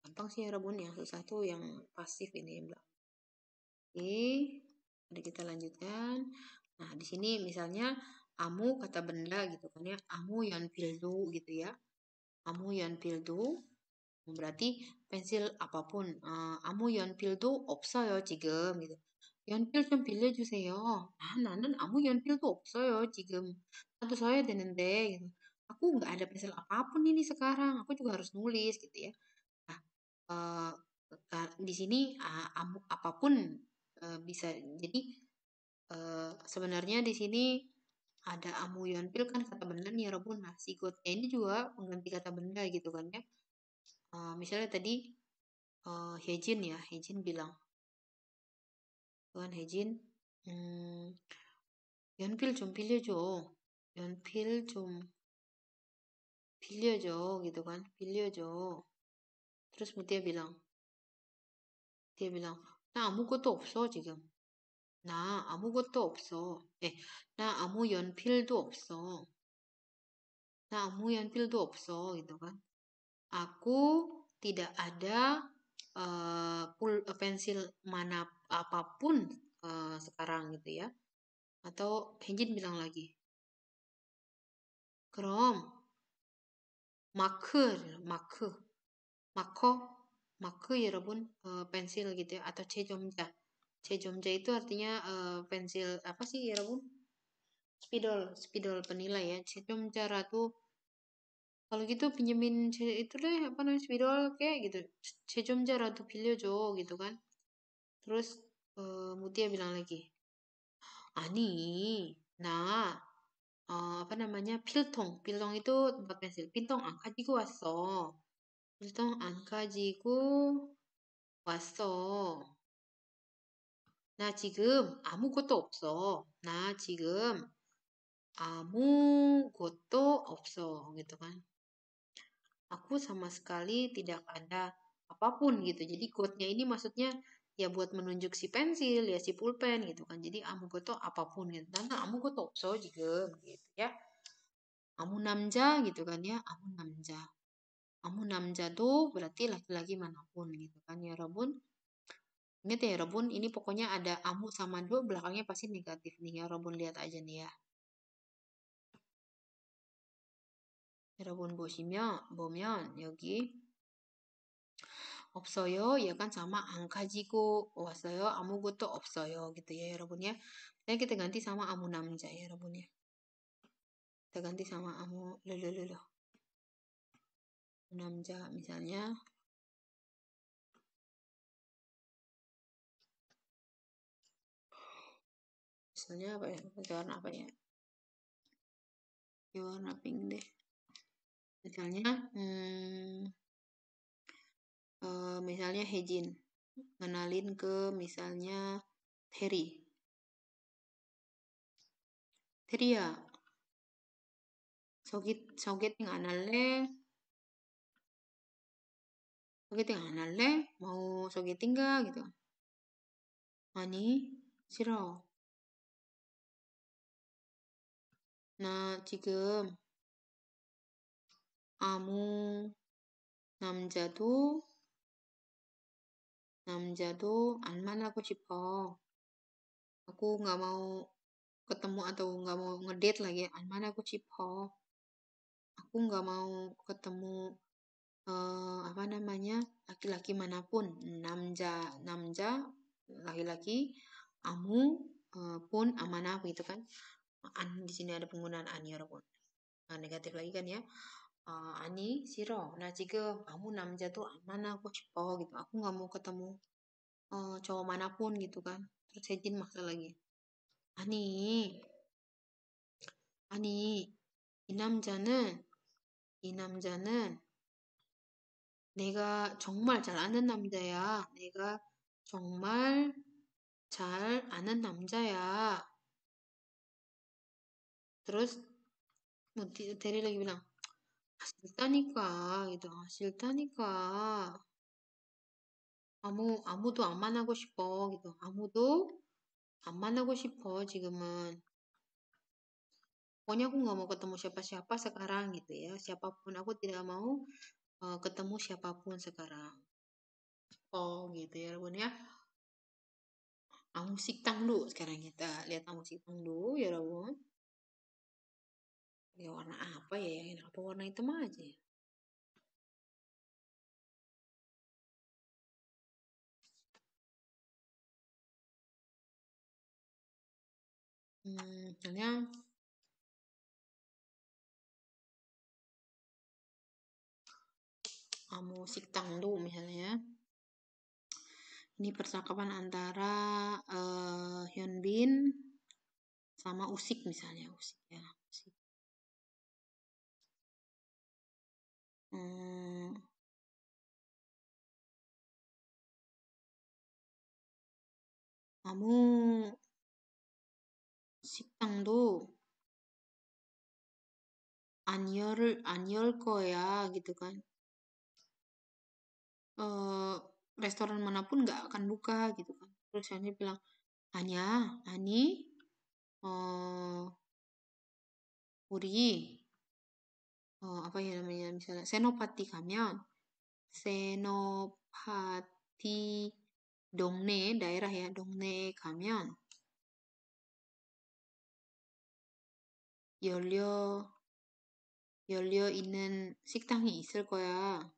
gampang sih ya, rebun yang susah tuh yang pasif ini mbak oke ada kita lanjutkan nah di sini misalnya amu kata benda gitu kan ya amu yang pildu gitu ya amu yang pildu berarti pensil apapun uh, amu yang pildu opsa yo cigem gitu 연필 좀 빌려주세요. 아, 나는 아무 연필도 없어요, 지금. 나도 saya 되는데, aku nggak ada pensil apapun ini sekarang. Aku juga harus nulis gitu ya. Nah, uh, di sini uh, apapun uh, bisa. Jadi uh, sebenarnya di sini ada amu yonpil kan kata benda nih robuna. Sigotnya ini juga mengganti kata benda gitu kan ya. Uh, misalnya tadi uh, Hejin ya, Hejin bilang 은혜진 음, 연필 좀 빌려줘 연필 좀 빌려줘 gitu kan 빌려줘 terus dia bilang dia bilang 나 아무것도 없어 지금 나 아무것도 없어 예, 나 아무 연필도 없어 나 아무 연필도 없어 gitu kan aku tidak ada uh, pul pensil manapun apapun uh, sekarang gitu ya. Atau Henjin bilang lagi, 그럼 마크, Mako, 마커, ya rabun uh, eh, pensil gitu ya atau cejomja. Cejomja itu artinya uh, pensil apa sih ya rabun Spidol, spidol penilai ya. Cejomja ratu kalau gitu pinjemin itu deh apa namanya spidol kayak gitu. Cejomja ratu pilih gitu kan. Terus uh, Mutia bilang lagi, Ani, nah, uh, apa namanya, piltong. Piltong itu tempat pensil. Piltong angka jiku waso. Piltong angka jiku waso. Nah, jigem amu koto opso. Nah, jigem amu koto opso. Gitu kan. Aku sama sekali tidak ada apapun gitu. Jadi, quote-nya ini maksudnya ya buat menunjuk si pensil ya si pulpen gitu kan jadi amu tuh apapun gitu amu goto so juga gitu ya amu namja gitu kan ya amu namja amu namja do berarti laki-laki manapun gitu kan ya rabun ingat ya robun ini pokoknya ada amu sama do belakangnya pasti negatif nih ya rabun lihat aja nih ya ya 보시면 보면 yogi 없어요. ya kan sama 안 가지고 왔어요. 아무것도 opsoyo gitu ya 여러분 ya. Dan ya. nah, kita ganti sama amu namja ya 여러분 ya. Kita ganti sama amu lulu lelelelo. Namja misalnya misalnya apa ya pakai warna apa ya ya warna pink deh misalnya hmm, Eh, misalnya Hejin ngenalin ke misalnya Terry. Terry ya, sokit sokit yang anale, sokit yang anale mau sokit enggak gitu? Ani, siro. Nah, 지금 namja tuh. 남자도 안 만나고 싶어. Aku nggak mau ketemu atau nggak mau ngedate lagi. 안 만나고 싶어. Aku nggak mau ketemu uh, apa namanya laki-laki manapun. Namja, namja laki-laki, amu uh, pun amana gitu kan. An di sini ada penggunaan an pun Nah, negatif lagi kan ya. 어, 아니 싫어 나 지금 아무 남자도 안 만나고 싶어 gitu aku nggak mau ketemu uh, cowok manapun gitu kan terus Sejin maksa lagi 아니 아니 이 남자는 이 남자는 내가 정말 잘 아는 남자야 내가 정말 잘 아는 남자야 terus Mudi, Terry lagi bilang 싫다니까, 이아 싫다니까. 아무, 아무도 안 만나고 싶어. 그래서 아무도 안 만나고 싶어, 지금은. Pokoknya aku nggak mau ketemu siapa-siapa sekarang gitu ya. Siapapun aku tidak mau uh, ketemu siapapun sekarang. Oh gitu ya, Bun ya. musik tangdu sekarang kita lihat musik tangdu ya, Bun ya warna apa ya yang enak apa warna hitam aja ya hmm, ah, misalnya musik tangdu misalnya ini percakapan antara uh, Hyun Bin sama Usik misalnya Usik ya 음, 아무 식당도 안 열을 안 거야 gitu kan 어, eh, restoran manapun gak akan buka gitu kan terus Shani bilang Anya Ani uh, eh, 우리 어, apa ya namanya misalnya senopati 가면 senopati 동네 daerah ya 동네에 가면 열려 열려 있는 식당이 있을 거야.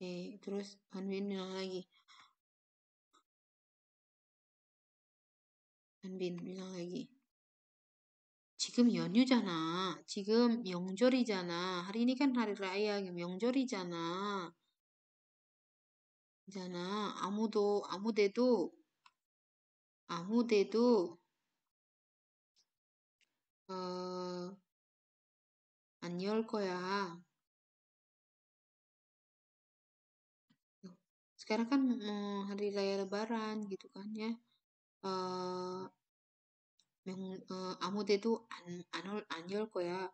네, terus anuin lagi. 담비는 빌랑에게 지금 연휴잖아. 지금 명절이잖아. Hari ini kan hari raya 명절이잖아. 잖아. 아무도 아무데도 아무데도 어, 안 열 거야. Sekarang kan hmm, hari raya lebaran gitu kan ya. Eh, yang uh, eh, Amute itu an, anul anjol ya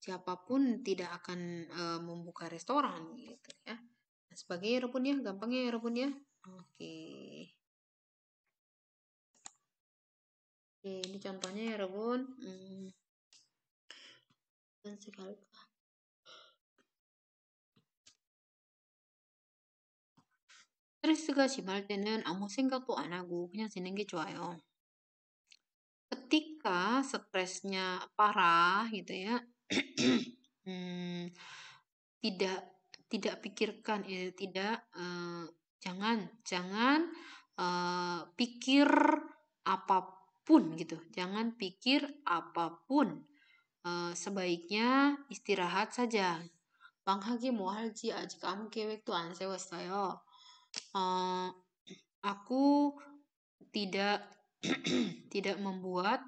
siapapun tidak akan uh, membuka restoran gitu ya. Nah, sebagai rebun ya, gampangnya ya rupun ya. Oke. Okay. okay, ini contohnya ya rupun Hmm. Dan sekali 스트레스가 심할 때는 아무 생각도 안 하고 그냥 지는 게 좋아요. Ketika stresnya parah gitu ya, hmm, tidak tidak pikirkan ya, tidak jangan jangan pikir apapun gitu, jangan pikir apapun. sebaiknya istirahat saja. 방학이 뭐 할지 아직 아무 계획도 안 세웠어요. Eh, aku tidak tidak membuat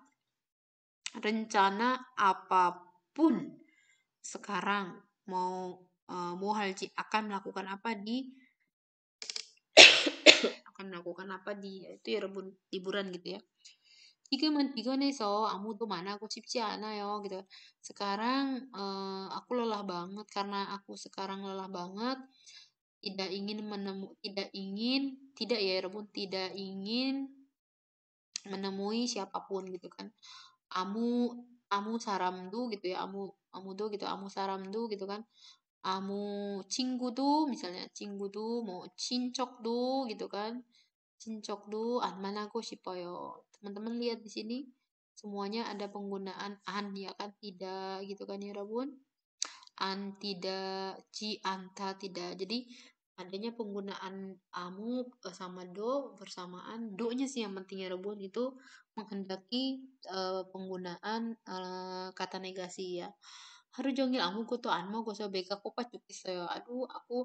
rencana apapun sekarang mau uh, mau Halji akan melakukan apa di akan melakukan apa di itu ya rebun, liburan gitu ya nih so kamu tuh mana aku 싶지 yo gitu. Sekarang uh, aku lelah banget karena aku sekarang lelah banget tidak ingin menemu tidak ingin tidak ya, ya Rabbun tidak ingin menemui siapapun gitu kan amu amu saramdu gitu ya amu amu do gitu amu saramdu gitu kan amu cinggu cinggudu misalnya cinggu cinggudu mau cincok cincokdu gitu kan cincok cincokdu an mana si sipoyo teman-teman lihat di sini semuanya ada penggunaan an ya kan tidak gitu kan ya Rabun an tidak ci anta tidak jadi adanya penggunaan amu eh, sama do bersamaan do-nya sih yang pentingnya Rebun itu menghendaki uh, penggunaan uh, kata negasi ya harus jonggil amu kuto anmo goso beka kupa cukis saya aduh aku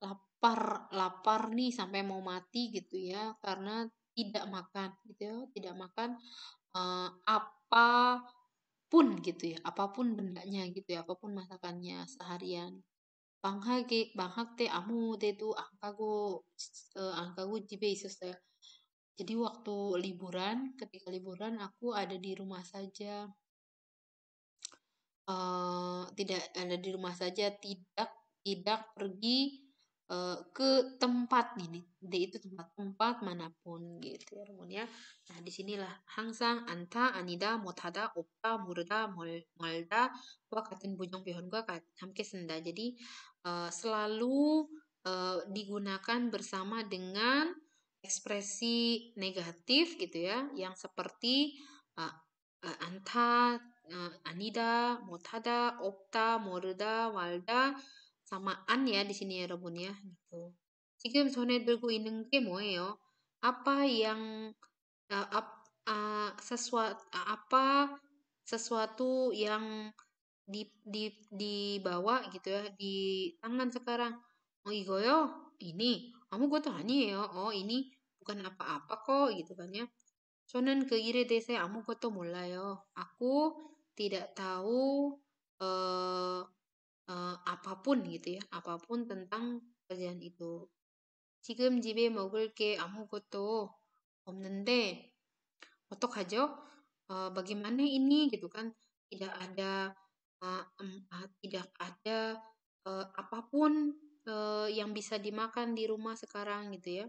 lapar lapar nih sampai mau mati gitu ya karena tidak makan gitu ya tidak makan uh, apa pun gitu ya apapun bendanya gitu ya apapun masakannya seharian 방학에 방학 때 아무 데도 안 가고 어, 안 가고 집에 있었어요. Jadi waktu liburan, ketika liburan aku ada di rumah saja. Uh, tidak ada di rumah saja, tidak tidak pergi uh, ke tempat ini. Jadi itu tempat-tempat manapun gitu ya ya Nah disinilah hangsang, anta, anida, motada, opta, murda, mal molda, wa katin bujang pihon gua kat, hamke senda. Jadi Eh, selalu eh, digunakan bersama dengan ekspresi negatif gitu ya yang seperti eh, anta anida mutada opta morda walda sama an ya di sini ya rebun ya gitu 지금 전에 들고 있는 ke moyo apa yang sesuatu apa sesuatu yang di di di bawah gitu ya di tangan sekarang oh iyo yo ya, ini kamu gue tanya ya oh ini bukan apa-apa kok gitu kan ya sonen ke ire saya kamu gue tuh mulai yo ya. aku tidak tahu eh, uh, apapun gitu ya apapun tentang kerjaan itu 지금 집에 먹을 게 아무것도 없는데 어떡하죠? 어, bagaimana ini gitu kan tidak ada tidak ada uh, apapun uh, yang bisa dimakan di rumah sekarang gitu ya.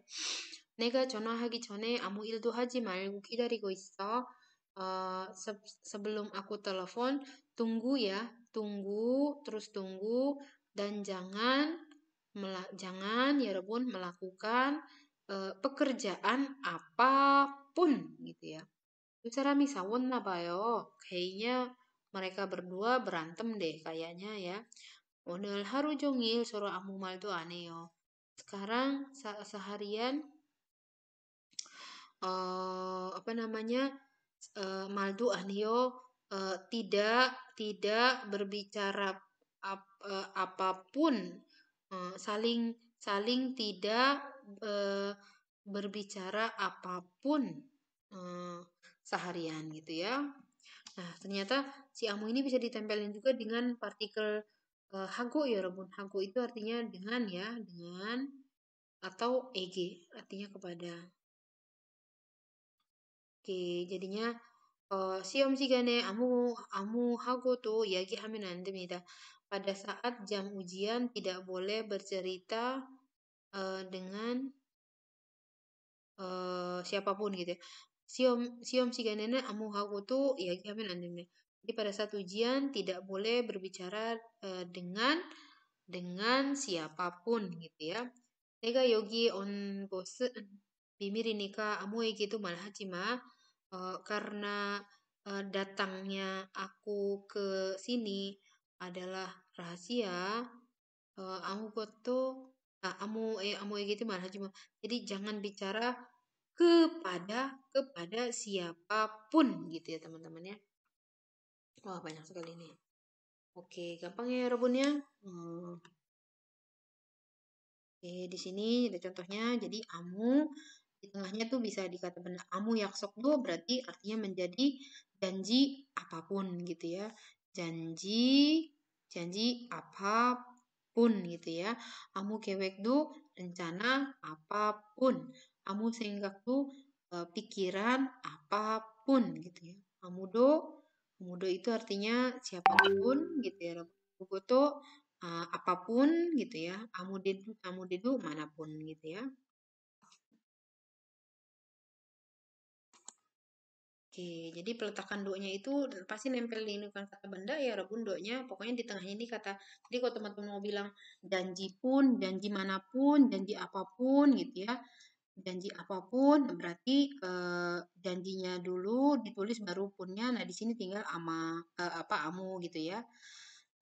내가 전화하기 전에 아무 일도 하지 말고 기다리고 있어. Uh, se sebelum aku telepon, tunggu ya, tunggu, terus tunggu, dan jangan, jangan ya rebun melakukan uh, pekerjaan apapun gitu ya. Bicara misawon lah, Kayaknya mereka berdua berantem deh kayaknya ya. Onel haru jongil soro amumal itu aneo. Sekarang seharian uh, apa namanya uh, eh, Maldu aneo uh, eh, tidak tidak berbicara ap, uh, apapun uh, saling saling tidak uh, berbicara apapun uh, seharian gitu ya. Nah ternyata si amu ini bisa ditempelin juga dengan partikel e, eh, hago ya rebun. Hago itu artinya dengan ya, dengan atau eg artinya kepada. Oke, jadinya e, siom gane amu amu hago to yagi haminan demida. Pada saat jam ujian tidak boleh bercerita e, dengan e, siapapun gitu ya. Siom siom ganene amu hago to ya haminan demida jadi pada saat ujian tidak boleh berbicara e, dengan dengan siapapun gitu ya. Nega yogi on bos, bimiri nikah gitu malah cima e, karena e, datangnya aku ke sini adalah rahasia e, amu koto amu e amu gitu malah cima. Jadi jangan bicara kepada kepada siapapun gitu ya teman-teman ya. Wah, banyak sekali nih. Oke, gampang ya rebunnya. Hmm. Oke, di sini ada contohnya. Jadi amu di tengahnya tuh bisa dikata benda amu do berarti artinya menjadi janji apapun gitu ya. Janji janji apapun gitu ya. Amu do rencana apapun. Amu tuh e, pikiran apapun gitu ya. Amu do Mudo itu artinya siapapun gitu ya. Buku itu uh, apapun gitu ya. amudin tuh manapun gitu ya. Oke, jadi peletakan doanya itu pasti nempel di lingkungan kata benda ya rebun doanya. Pokoknya di tengahnya ini kata, jadi kalau teman-teman mau bilang janji pun, janji manapun, janji apapun gitu ya janji apapun berarti, eee, eh, janjinya dulu ditulis baru punnya. Nah, di sini tinggal ama eee, eh, apa, amu gitu ya.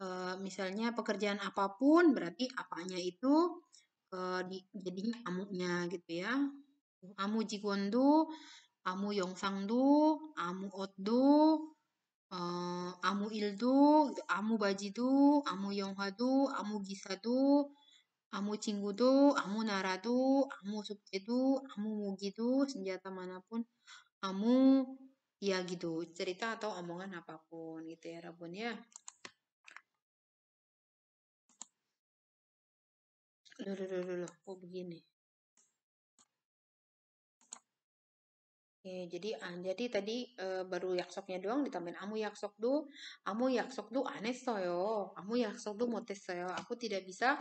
Eee, eh, misalnya pekerjaan apapun berarti apanya itu, eee, di jadinya amunya gitu ya. Amu jigwondu, amu yongsangdu amu otdu, eee, amu ildu, amu bajidu, amu yonghadu amu gisadu amu cinggu 아무 친구도, 아무 나라도, 아무 숙제도, 아무 무기도, senjata manapun, amu ya gitu cerita atau omongan apapun gitu ya Rabun ya loh loh loh loh kok begini Oke, jadi ah, jadi tadi eh, baru yaksoknya doang ditambahin amu yaksok tuh, amu yaksok tuh aneh soyo, amu yaksok do motes soyo. Aku tidak bisa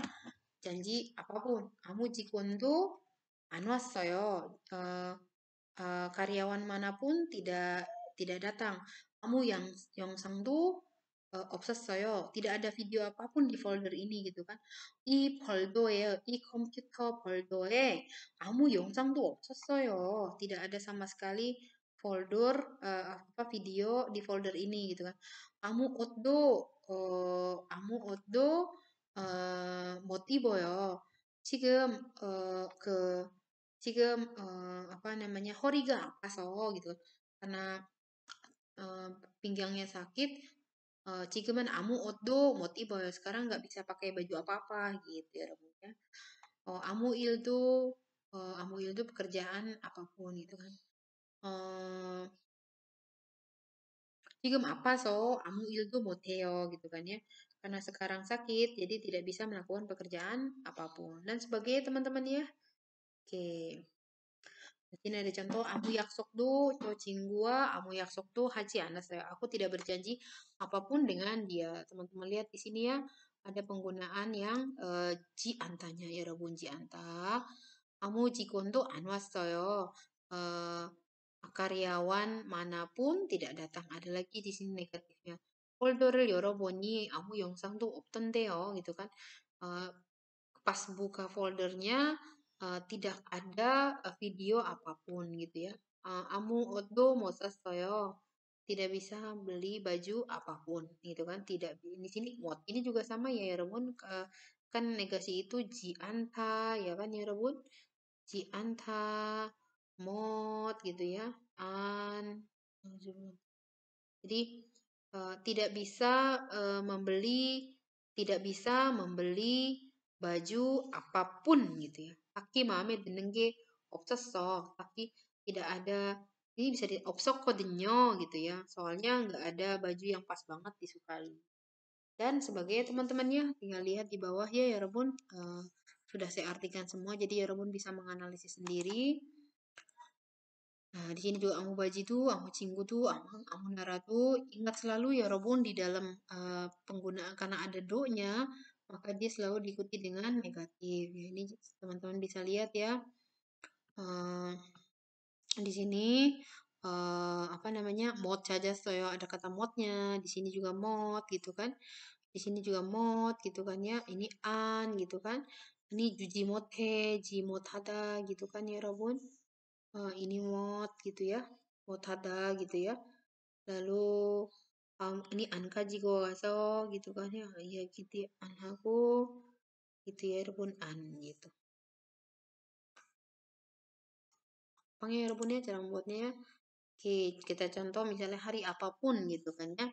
janji apapun. kamu jikundu anwasoyo. 왔어요. Uh, karyawan manapun tidak tidak datang. Kamu yang yang Yongsangdo uh, soyo tidak ada video apapun di folder ini gitu kan. i i folder에 이 Amu yang sangdu obses soyo. tidak ada sama sekali folder uh, apa video di folder ini gitu kan. Amu otdo uh, amu 어, 못 입어요. 지금 어, 그 지금 어, apa namanya 허리가 아파서 gitu karena uh, pinggangnya sakit uh, cigeman amu otdo 못 입어요 sekarang nggak bisa pakai baju apa-apa gitu ya remunya oh, amu ildo uh, amu ildo pekerjaan apapun gitu kan cikem apa so amu 아무 일도 못해요 gitu kan ya karena sekarang sakit jadi tidak bisa melakukan pekerjaan apapun dan sebagai teman-teman ya. Oke. Di sini ada contoh aku yaksok do cocing gua aku yaksok do haji anas ya, aku tidak berjanji apapun dengan dia teman-teman lihat di sini ya ada penggunaan yang uh, ji antanya ya rabun ji anta amu ji kondo anwas toyo uh, eh, karyawan manapun tidak datang ada lagi di sini negatifnya 폴더를 열어보니 아무 영상도 없던데요. Gitu kan. Uh, pas buka foldernya uh, tidak ada video apapun gitu ya. Uh, amu odo mosasoyo tidak bisa beli baju apapun gitu kan tidak di sini mod ini juga sama ya Rebun ya uh, kan negasi itu jianta ya kan ya Rebun jianta mod gitu ya an jadi uh, tidak bisa uh, membeli tidak bisa membeli baju apapun gitu ya. Taki mami denenge obsesok, tapi tidak ada ini bisa di obsok kodenyo gitu ya. Soalnya nggak ada baju yang pas banget disukai. Dan sebagai teman-temannya tinggal lihat di bawah ya ya Rebun. Uh, sudah saya artikan semua jadi ya Rebun bisa menganalisis sendiri. Nah, di sini juga amu baji tu, amu cinggu tu, amu, amu nara tu. Ingat selalu ya robun di dalam uh, eh, penggunaan karena ada do-nya, maka dia selalu diikuti dengan negatif. Ya, ini teman-teman bisa lihat ya. Uh, di sini uh, apa namanya mod saja ya ada kata modnya di sini juga mod gitu kan di sini juga mod gitu kan ya ini an gitu kan ini juji mod he ji mod hada gitu kan ya robun uh, ini mod gitu ya mod ada gitu ya lalu um, ini anka jigo gaso oh, gitu kan ya ya gitu anhaku gitu ya, gitu ya rupun an gitu panggil ya, ya cara membuatnya ya Oke, kita contoh misalnya hari apapun gitu kan ya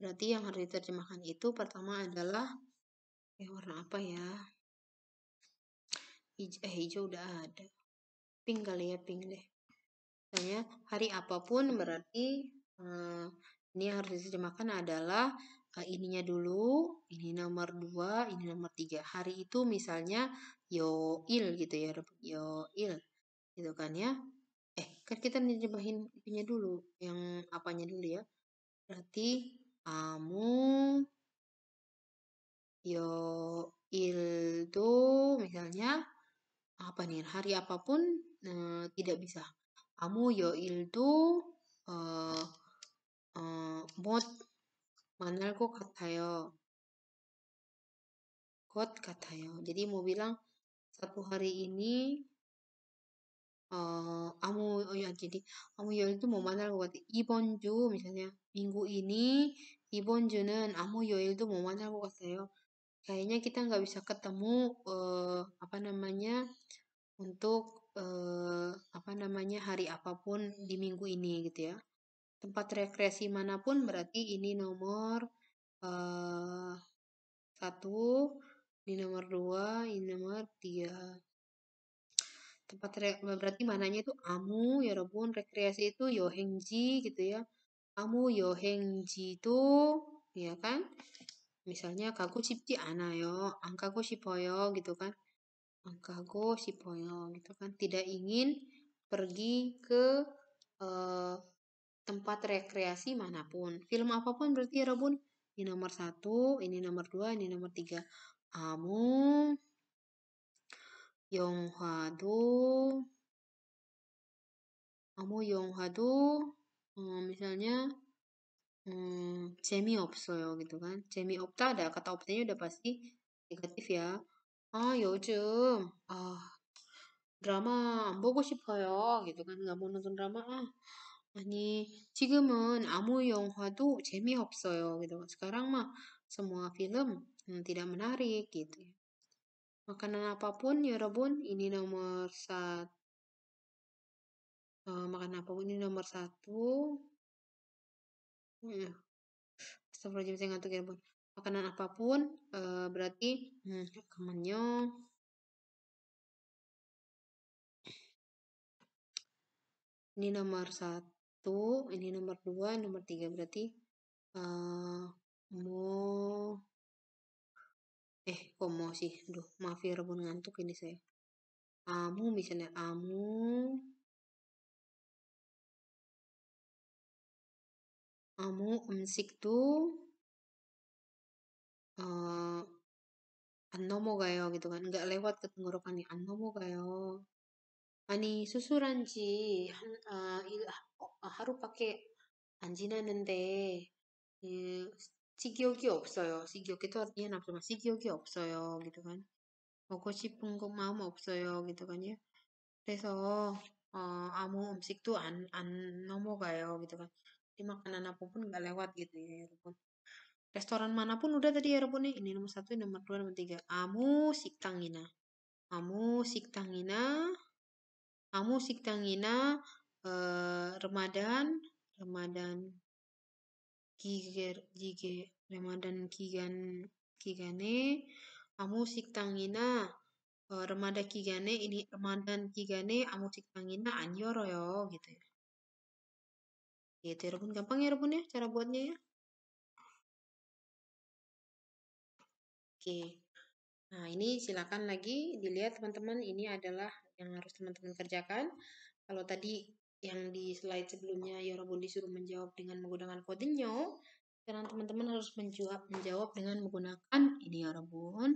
berarti yang harus diterjemahkan itu pertama adalah eh warna apa ya Hij eh hijau udah ada pink kali ya pink deh misalnya hari apapun berarti uh, ini yang harus diterjemahkan adalah uh, ininya dulu ini nomor dua ini nomor tiga hari itu misalnya yoil gitu ya yoil gitu kan ya eh kan kita nyebahin itunya dulu yang apanya dulu ya berarti kamu il tuh misalnya apa nih hari apapun e, tidak bisa. Amu yo ildo uh, mana 못 만날 것 katayo. 것 같아요. Jadi mau bilang satu hari ini uh, eh, amu oh ya jadi amu yo itu mau mana buat 같아. 이번 misalnya minggu ini 이번 amu yo itu mau mana buat saya Kayaknya kita nggak bisa ketemu uh, apa namanya untuk eh, apa namanya hari apapun di minggu ini gitu ya. Tempat rekreasi manapun berarti ini nomor eh, satu, ini nomor dua, ini nomor tiga. Tempat re, berarti mananya itu amu, ya Robun, rekreasi itu yohengji gitu ya. Amu yohengji itu ya kan misalnya kaku cipti ana yo angkaku sipoyo gitu kan si poyo gitu kan. Tidak ingin pergi ke eh, tempat rekreasi manapun. Film apapun berarti ya rabun Ini nomor satu, ini nomor dua, ini nomor tiga. Amu Yonghado Amu Yonghado eh, hmm, misalnya hmm, semi opso gitu kan. Semi opta ada kata optanya udah pasti negatif ya. 아, 요즘, 아, 드라마 안 보고 싶어요. 그동안 안 보는 드라마. 아, 아니, 지금은 아무 영화도 재미없어요. Gitu. Sekarang mah semua film tidak menarik gitu. Makanan apapun, ya rebun, ini nomor satu. Uh, makan apapun ini nomor satu. Hmm. Astagfirullahaladzim, saya ngantuk ya, Bon makanan apapun uh, berarti hmm, rekamannya eh, ini nomor satu ini nomor dua ini nomor tiga berarti uh, mo eh kok mau sih aduh maaf ya rebun ngantuk ini saya amu misalnya amu amu emsik tuh 어, 안 넘어가요. 기도가 그러니까 레왓 같은 거로가니 안 넘어가요. 아니 수술한 지한 아, 일, 하루밖에 안 지났는데 예, 식욕이 없어요. 식욕이 더 얘는 없지만 식욕이 없어요. 기도가 먹고 싶은 거 마음 없어요. 기도가요. 그래서 어, 아무 음식도 안 안 넘어가요. 기도가 dimakan apapun nggak lewat gitu ya, restoran manapun udah tadi ya rebun nih ini nomor satu nomor dua nomor tiga amu siktangina amu siktangina amu siktangina eh, ramadan ramadan giger jige ramadan kigan kigane amu siktangina eh, Remada Kigane ini Ramadan Kigane amu siktangina anjoro yo gitu ya. Gitu ya, Rebun. Gampang ya, Rebun ya, cara buatnya ya. Oke. Nah, ini silakan lagi dilihat teman-teman, ini adalah yang harus teman-teman kerjakan. Kalau tadi yang di slide sebelumnya Yorobun ya disuruh menjawab dengan menggunakan kode nyo, sekarang teman-teman harus menjawab, menjawab dengan menggunakan ini Yorobun.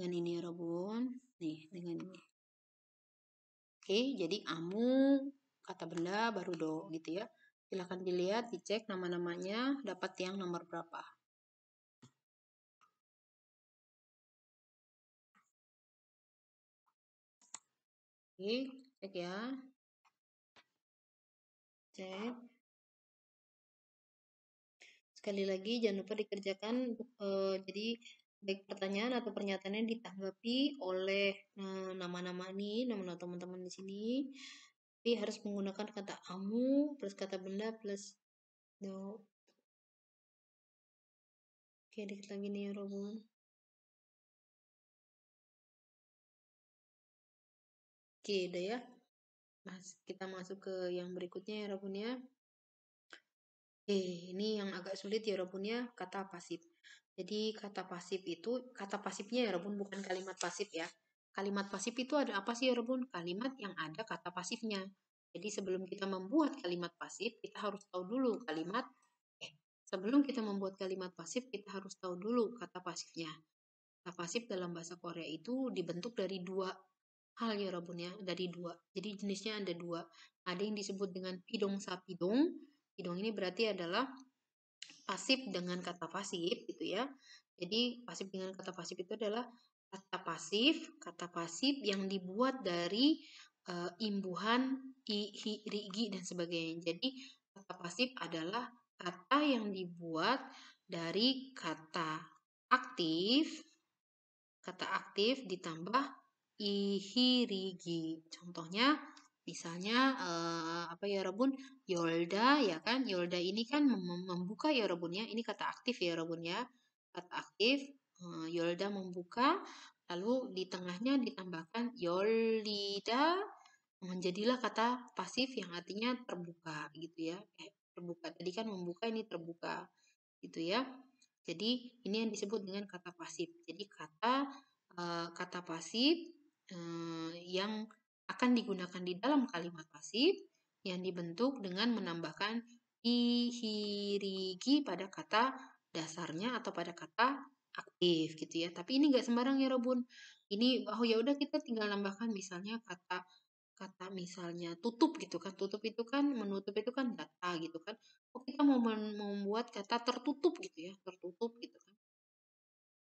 Ya dengan ini Yorobun. Ya Nih, dengan ini. Oke, jadi amu, kata benda, baru do gitu ya. Silahkan dilihat, dicek nama-namanya, dapat yang nomor berapa. Oke, cek ya. Cek. Sekali lagi, jangan lupa dikerjakan. Eh, jadi, baik pertanyaan atau pernyataannya ditanggapi oleh eh, nama-nama ini, nama-nama teman-teman di sini. Tapi harus menggunakan kata amu plus kata benda plus do. Oke, dikit lagi nih ya rombongan. Oke, udah ya. Mas, kita masuk ke yang berikutnya ya Robun ya. oke ini yang agak sulit ya Robun ya, kata pasif. Jadi kata pasif itu, kata pasifnya ya Robun bukan kalimat pasif ya. Kalimat pasif itu ada apa sih, Rebun? Kalimat yang ada kata pasifnya. Jadi sebelum kita membuat kalimat pasif, kita harus tahu dulu kalimat eh sebelum kita membuat kalimat pasif, kita harus tahu dulu kata pasifnya. Kata pasif dalam bahasa Korea itu dibentuk dari dua hal ya Rabun ya, dari dua. Jadi jenisnya ada dua. Ada yang disebut dengan pidong sapidong. Pidong ini berarti adalah pasif dengan kata pasif gitu ya. Jadi pasif dengan kata pasif itu adalah kata pasif, kata pasif yang dibuat dari e, imbuhan i, hi, rigi dan sebagainya. Jadi kata pasif adalah kata yang dibuat dari kata aktif, kata aktif ditambah ihirigi. Contohnya misalnya eh, apa ya rebun Yolda ya kan Yolda ini kan membuka ya rebunnya ini kata aktif ya rebunnya kata aktif Yolda membuka, lalu di tengahnya ditambahkan Yolida, menjadilah kata pasif yang artinya terbuka gitu ya. Eh, terbuka, tadi kan membuka ini terbuka gitu ya. Jadi ini yang disebut dengan kata pasif. Jadi kata uh, kata pasif uh, yang akan digunakan di dalam kalimat pasif yang dibentuk dengan menambahkan ihirigi pada kata dasarnya atau pada kata aktif gitu ya. Tapi ini nggak sembarang ya Robun. Ini oh ya udah kita tinggal nambahkan misalnya kata kata misalnya tutup gitu kan tutup itu kan menutup itu kan data gitu kan oh kita mau membuat kata tertutup gitu ya tertutup gitu kan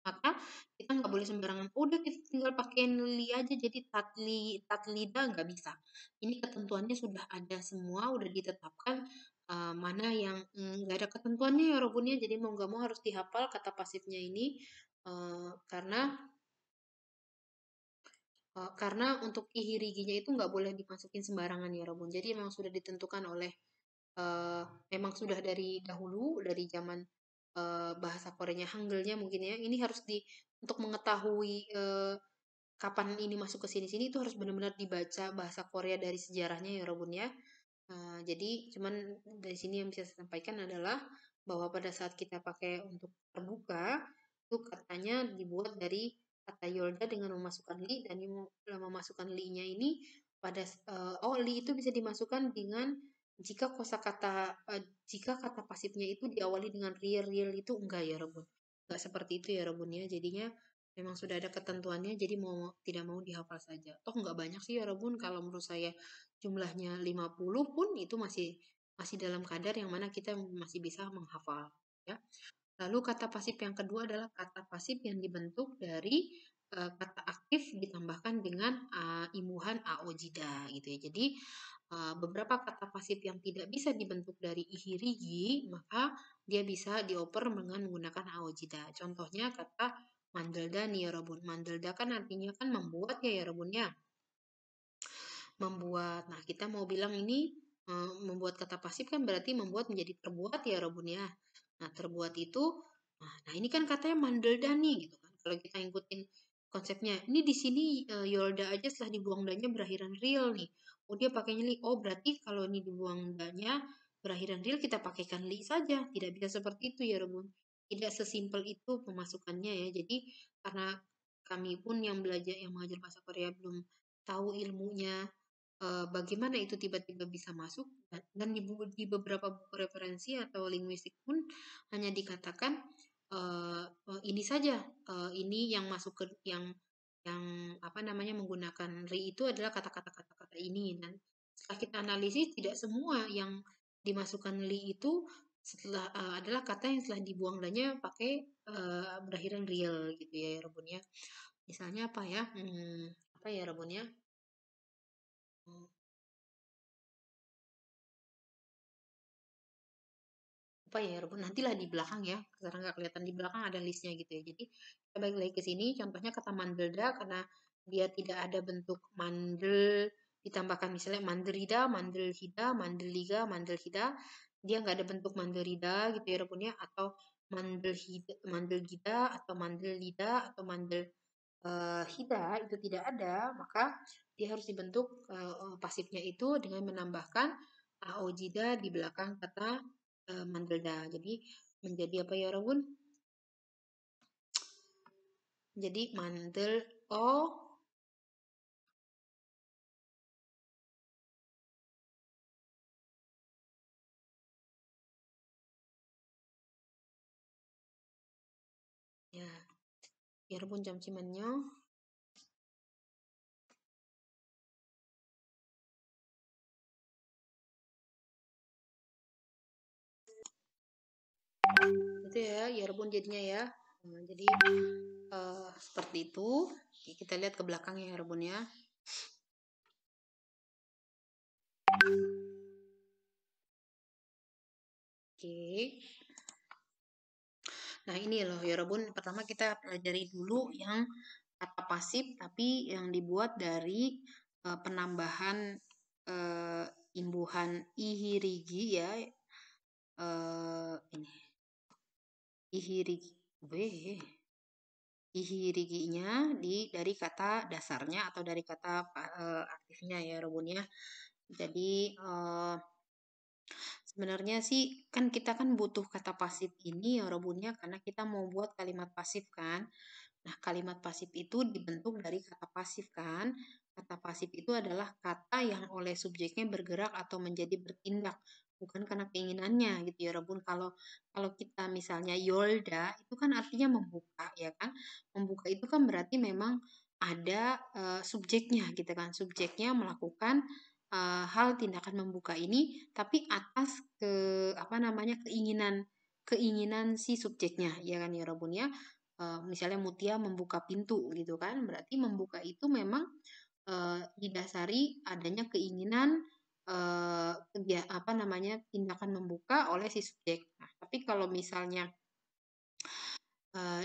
maka kita nggak boleh sembarangan oh, udah kita tinggal pakai li aja jadi tatli tatlida nggak bisa ini ketentuannya sudah ada semua udah ditetapkan Eh, mana yang mm, nggak mm, ada ketentuannya ya robunnya jadi mau nggak mau harus dihafal kata pasifnya ini uh, karena uh, karena untuk ihiriginya itu nggak boleh dimasukin sembarangan ya robun jadi memang sudah ditentukan oleh uh, memang sudah dari dahulu dari zaman uh, bahasa Koreanya hanggelnya mungkin ya ini harus di untuk mengetahui uh, kapan ini masuk ke sini sini itu harus benar-benar dibaca bahasa Korea dari sejarahnya ya robun ya jadi cuman dari sini yang bisa saya sampaikan adalah bahwa pada saat kita pakai untuk terbuka itu katanya dibuat dari kata yolda dengan memasukkan li dan memasukkan li-nya ini pada uh, oh li itu bisa dimasukkan dengan jika kosakata uh, jika kata pasifnya itu diawali dengan real real itu enggak ya rebun enggak seperti itu ya rebun jadinya memang sudah ada ketentuannya jadi mau tidak mau dihafal saja toh nggak banyak sih ya Rabun kalau menurut saya jumlahnya 50 pun itu masih masih dalam kadar yang mana kita masih bisa menghafal ya lalu kata pasif yang kedua adalah kata pasif yang dibentuk dari uh, kata aktif ditambahkan dengan uh, imuhan aojida gitu ya jadi uh, beberapa kata pasif yang tidak bisa dibentuk dari ihirigi maka dia bisa dioper dengan menggunakan aojida contohnya kata Mandelda nih ya Robun. Mandelda kan artinya kan membuat ya ya Robun ya. Membuat. Nah kita mau bilang ini eh, membuat kata pasif kan berarti membuat menjadi terbuat ya Robun ya. Nah terbuat itu, nah, nah ini kan katanya Mandelda nih gitu kan. Kalau kita ngikutin konsepnya, ini di sini eh, Yolda aja setelah dibuang danya berakhiran real nih. Oh dia pakainya li. Oh berarti kalau ini dibuang danya berakhiran real kita pakaikan li saja. Tidak bisa seperti itu ya Robun tidak sesimpel itu pemasukannya ya. Jadi karena kami pun yang belajar yang mengajar bahasa Korea belum tahu ilmunya eh, bagaimana itu tiba-tiba bisa masuk dan, di, di beberapa buku referensi atau linguistik pun hanya dikatakan eh, oh, ini saja eh, ini yang masuk ke yang yang apa namanya menggunakan ri itu adalah kata-kata kata-kata ini dan setelah kita analisis tidak semua yang dimasukkan li itu setelah uh, adalah kata yang setelah dibuang danya pakai uh, berakhiran real gitu ya, ya rebunnya misalnya apa ya hmm, apa ya rebunnya hmm. apa ya rebun nantilah di belakang ya sekarang nggak kelihatan di belakang ada listnya gitu ya jadi kita balik lagi ke sini contohnya kata mandelda karena dia tidak ada bentuk mandel ditambahkan misalnya mandelida, mandelhida, mandeliga, mandelhida dia nggak ada bentuk mandelida gitu ya rukunnya atau mandel hida, mandel gida atau mandel lida atau mandel uh, hida itu tidak ada maka dia harus dibentuk uh, pasifnya itu dengan menambahkan aojida di belakang kata uh, eh, mandelda jadi menjadi apa ya rukun Jadi mandel o 여러분 잠시만요. Itu ya, yarbun gitu ya, ya jadinya ya. Nah, jadi uh, seperti itu. Oke, Kita lihat ke belakang ya yarbun ya. Oke. Nah ini loh ya Yorobun pertama kita pelajari dulu yang kata pasif tapi yang dibuat dari e, penambahan e, imbuhan ihirigi ya e, ini ihirigi weh ihiriginya di dari kata dasarnya atau dari kata e, aktifnya ya Yorobun ya. Jadi e, Sebenarnya sih kan kita kan butuh kata pasif ini ya Robunnya karena kita mau buat kalimat pasif kan. Nah, kalimat pasif itu dibentuk dari kata pasif kan. Kata pasif itu adalah kata yang oleh subjeknya bergerak atau menjadi bertindak, bukan karena keinginannya gitu ya Robun. Kalau kalau kita misalnya yolda itu kan artinya membuka ya kan. Membuka itu kan berarti memang ada uh, subjeknya gitu kan. Subjeknya melakukan uh, hal tindakan membuka ini tapi atas ke apa namanya keinginan keinginan si subjeknya ya kan ya Robun ya uh, misalnya Mutia membuka pintu gitu kan berarti membuka itu memang uh, didasari adanya keinginan eh, ya, apa namanya tindakan membuka oleh si subjek. Nah, tapi kalau misalnya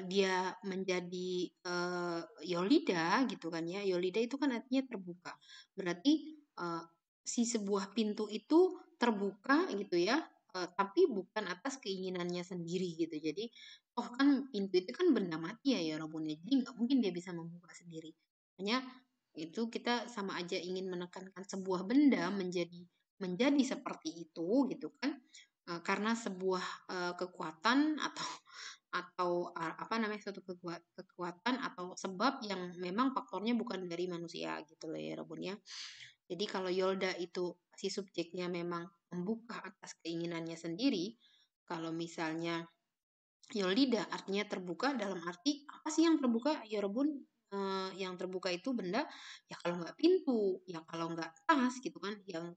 dia menjadi uh, Yolida gitu kan ya, Yolida itu kan artinya terbuka. Berarti uh, si sebuah pintu itu terbuka gitu ya tapi bukan atas keinginannya sendiri gitu jadi oh kan pintu itu kan benda mati ya ya Robunnya jadi nggak mungkin dia bisa membuka sendiri hanya itu kita sama aja ingin menekankan sebuah benda menjadi menjadi seperti itu gitu kan karena sebuah kekuatan atau atau apa namanya suatu kekuatan atau sebab yang memang faktornya bukan dari manusia gitu loh ya Robun ya. Jadi kalau Yolda itu si subjeknya memang membuka atas keinginannya sendiri, kalau misalnya Yolida artinya terbuka dalam arti apa sih yang terbuka? Yerobun ya eh, yang terbuka itu benda ya kalau nggak pintu, ya kalau nggak tas gitu kan, yang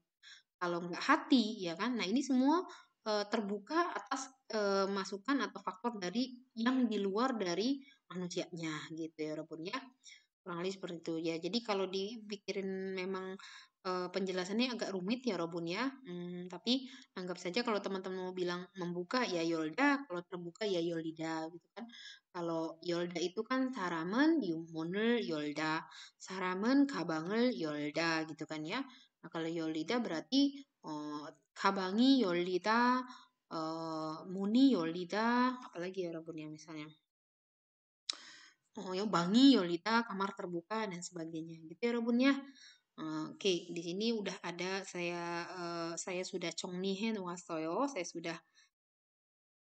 kalau nggak hati ya kan. Nah ini semua eh, terbuka atas eh, masukan atau faktor dari yang di luar dari manusianya gitu ya ya kurang lebih seperti itu ya jadi kalau dipikirin memang e, penjelasannya agak rumit ya Robun ya hmm, tapi anggap saja kalau teman-teman mau bilang membuka ya Yolda kalau terbuka ya Yolida gitu kan kalau Yolda itu kan saramen yumunel Yolda saramen kabangel Yolda gitu kan ya nah, kalau Yolida berarti kabangi Yolida uh, muni Yolida apalagi ya Robun ya misalnya Oh ya bangi yolita kamar terbuka dan sebagainya gitu ya Robun ya eh, oke okay, di sini udah ada saya uh, saya sudah congnihen wasoyo saya sudah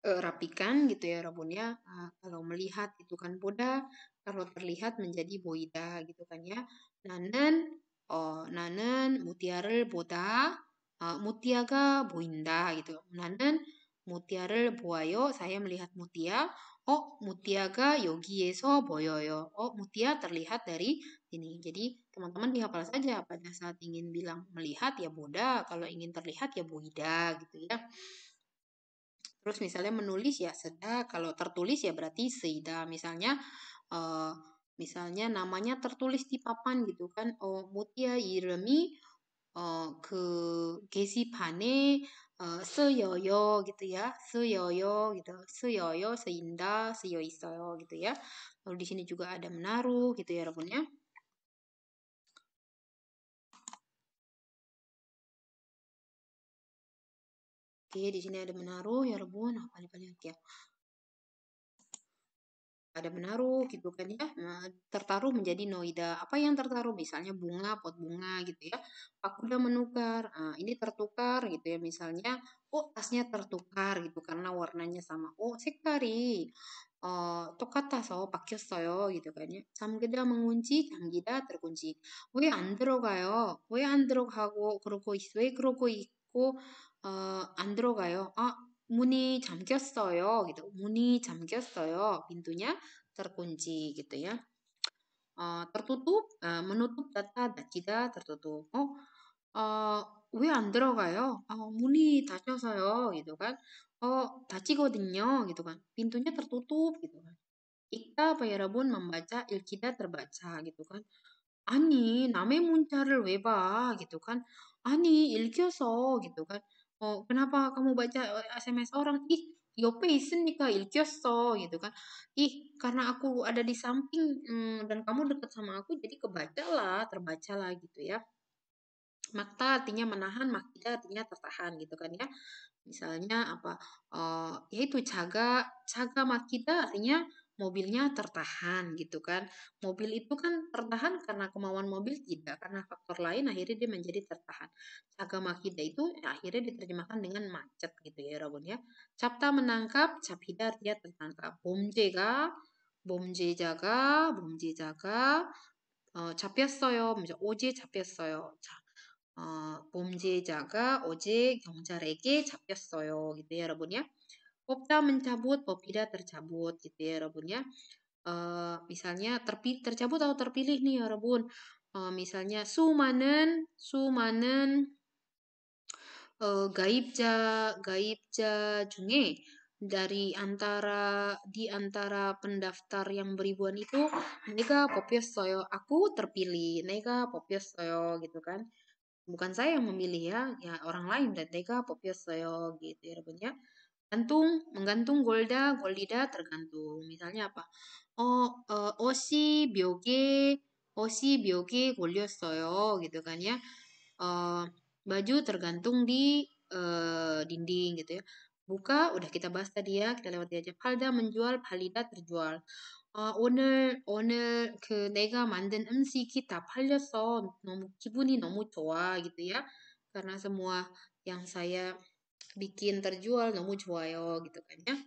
uh, rapikan gitu ya Robun uh, kalau melihat itu kan boda kalau terlihat menjadi boida gitu kan ya nanen oh nanen mutiara boda uh, mutiaga boinda gitu nanen mutiara boayo saya melihat mutiara. Oh, Mutiaga eso Boyoyo. Oh, Mutia terlihat dari ini. Jadi, teman-teman dihafal saja pada saat ingin bilang melihat ya Boda, kalau ingin terlihat ya Boida gitu ya. Terus misalnya menulis ya seda, kalau tertulis ya berarti seida. Misalnya uh, misalnya namanya tertulis di papan gitu kan. Oh, Mutia Iremi uh, ke Gesipane seyoyo gitu ya. seyoyo gitu. seyoyo seindah, seyo gitu ya. Lalu di sini juga ada menaruh gitu ya, 여러분 Oke, di sini ada menaruh ya, rebun Apa nih ya? ada menaruh gitu kan ya eh, tertaruh menjadi noida apa yang tertaruh misalnya bunga pot bunga gitu ya pak udah menukar nah, ini tertukar gitu ya misalnya oh tasnya tertukar gitu karena warnanya sama oh sekari eh, so 똑같아서 soyo gitu kan ya. Samgida mengunci, samgida terkunci. 왜안 들어가요? 왜안 들어가고 그러고 we 왜 그러고 있고 어, 안 들어가요? Ah, 문이 잠겼어요. gitu. 문이 잠겼어요. Pintunya terkunci gitu ya. Uh, tertutup, uh, menutup data 닫히다, tertutup. oh 어, 왜안 들어가요? 어, 문이 닫혀서요. gitu kan. 어, 닫히거든요. gitu kan. Pintunya tertutup gitu kan. 읽다 여러분 ya membaca 읽기다 terbaca gitu kan. 아니 남의 문자를 왜 봐? gitu kan. 아니 읽혀서 gitu kan oh kenapa kamu baca SMS eh, orang ih yo patient nih kak so gitu kan ih karena aku ada di samping hmm, dan kamu deket sama aku jadi kebaca lah terbaca lah gitu ya makta artinya menahan makida artinya tertahan gitu kan ya misalnya apa uh, eh, yaitu caga caga makida artinya mobilnya tertahan gitu kan. Mobil itu kan tertahan karena kemauan mobil tidak, karena faktor lain akhirnya dia menjadi tertahan. Agama kita itu akhirnya diterjemahkan dengan macet gitu ya, ya rabun ya. Capta menangkap, cap hidar dia tertangkap. 범죄가 범죄자가 범죄자가 어, 잡혔어요. 먼저 어제 잡혔어요. 자, 어, 범죄자가 어제 경찰에게 잡혔어요. gitu ya, rabun ya. Popta mencabut, Popida tercabut gitu ya rebunnya. E, eh, misalnya terpi tercabut atau terpilih nih ya rebun. E, eh, misalnya sumanen, sumanen e, gaibja, gaibja junge dari antara di antara pendaftar yang beribuan itu nega popios soyo aku terpilih nega popios soyo gitu kan bukan saya yang memilih ya ya orang lain dan nega popios soyo gitu ya rebunnya gantung menggantung golda goldida tergantung misalnya apa oh uh, osi bioge osi bioge goliosoyo gitu kan ya uh, baju tergantung di uh, dinding gitu ya buka udah kita bahas tadi ya kita lewat aja palda menjual palida terjual owner 오늘 오늘 그 내가 만든 음식이 다 so, 너무 기분이 너무 좋아 gitu ya karena semua yang saya bikin terjual nomu juayo gitu kan ya uh,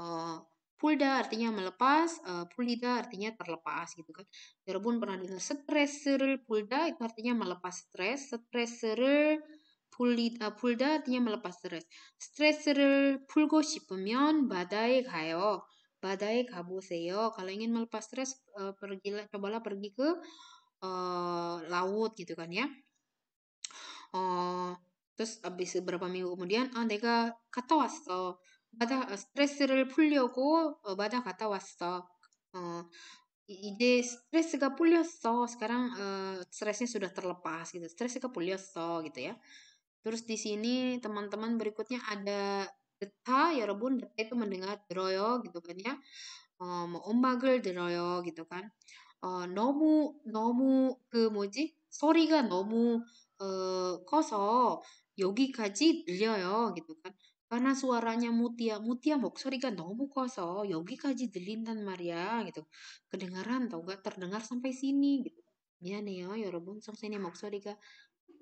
eh, pulda artinya melepas uh, eh, pulida artinya terlepas gitu kan Yorobun pernah dengar stresserel pulda itu artinya melepas stres stresserel pulida eh, pulda artinya melepas stres stresserel pulgo 싶으면 badai gayo badai kabuseyo kalau ingin melepas stres uh, pergilah cobalah pergi ke uh, laut gitu kan ya uh, terus abis beberapa minggu kemudian ah 내가 kata 왔어 받아 스트레스를 풀려고 어, 받아 갔다 ide stress 이제 pulio so sekarang eh, stressnya sudah terlepas gitu pulio so gitu ya terus di sini teman-teman berikutnya ada deta ya rebun deta itu mendengar deroyo gitu kan ya eh, ombagel um, deroyo gitu kan ah nomu nomu ke moji sorry ga nomu uh, koso 여기까지 늘려요. gitu kan. Karena suaranya Mutia, Mutia 목소리가 너무 커서 여기까지 들린단 말이야. gitu. Kedengaran tau gak? Terdengar sampai sini gitu. 미안해요, 여러분. 선생님 목소리가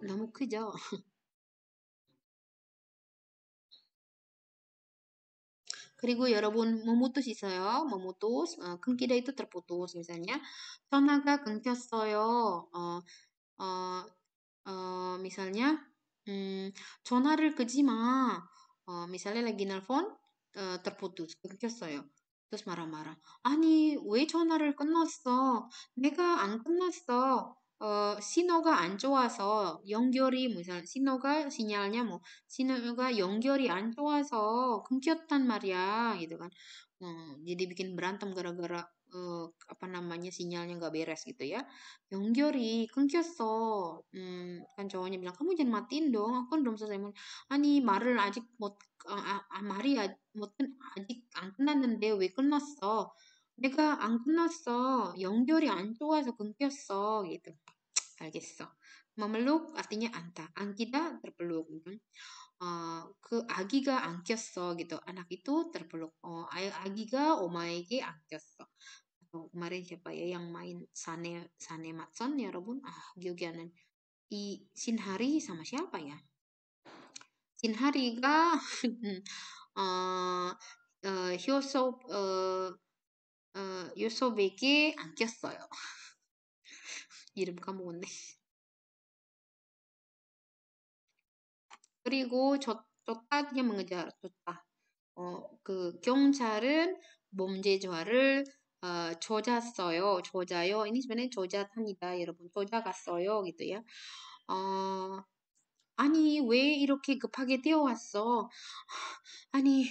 너무 크죠? 그리고 여러분 memutus 있어요. memutus 어, 끊기다 itu terputus misalnya 전화가 끊겼어요. 어, misalnya 음, 전화를 끄지마. 어, misalnya lagi nelpon uh, terputus, 끊겼어요. Terus marah-marah. 아니, 왜 전화를 끊었어? 내가 안 끊었어. 어, 신호가 안 좋아서 연결이 무슨 신호가 시냐냐 뭐 신호가 연결이 안 좋아서 끊겼단 말이야. gitu kan. 어, jadi bikin berantem gara-gara uh, apa namanya sinyalnya nggak beres gitu ya Yonggyori kengkyoso hmm, kan cowoknya bilang kamu jangan matiin dong aku kan belum selesai mau ani ah, marun ajik mot uh, uh, mari moten ajik angkunan deh wake kan nasa mereka angkunasa Yonggyori an jua so kengkyoso gitu Algeso. memeluk artinya anta angkida terpeluk gitu. Uh, ke agiga angkyoso gitu anak itu terpeluk oh agiga omaege angkyoso kemarin siapa ya yang main Sane Sane Matson ya Robun ah Gyogianen i Sinhari sama siapa ya Sinhari ga uh, uh, 효소 uh, uh, 요소백이 안 꼈어요 이름 까먹었네 그리고 줬, 줬다 그냥 뭔가 줬다 어, 그 경찰은 몸제조화를 어, 조잤어요. 조자요. 이 집에는 조자합니다. 여러분 조자갔어요. 기도야. 어, 아니 왜 이렇게 급하게 뛰어왔어? 아니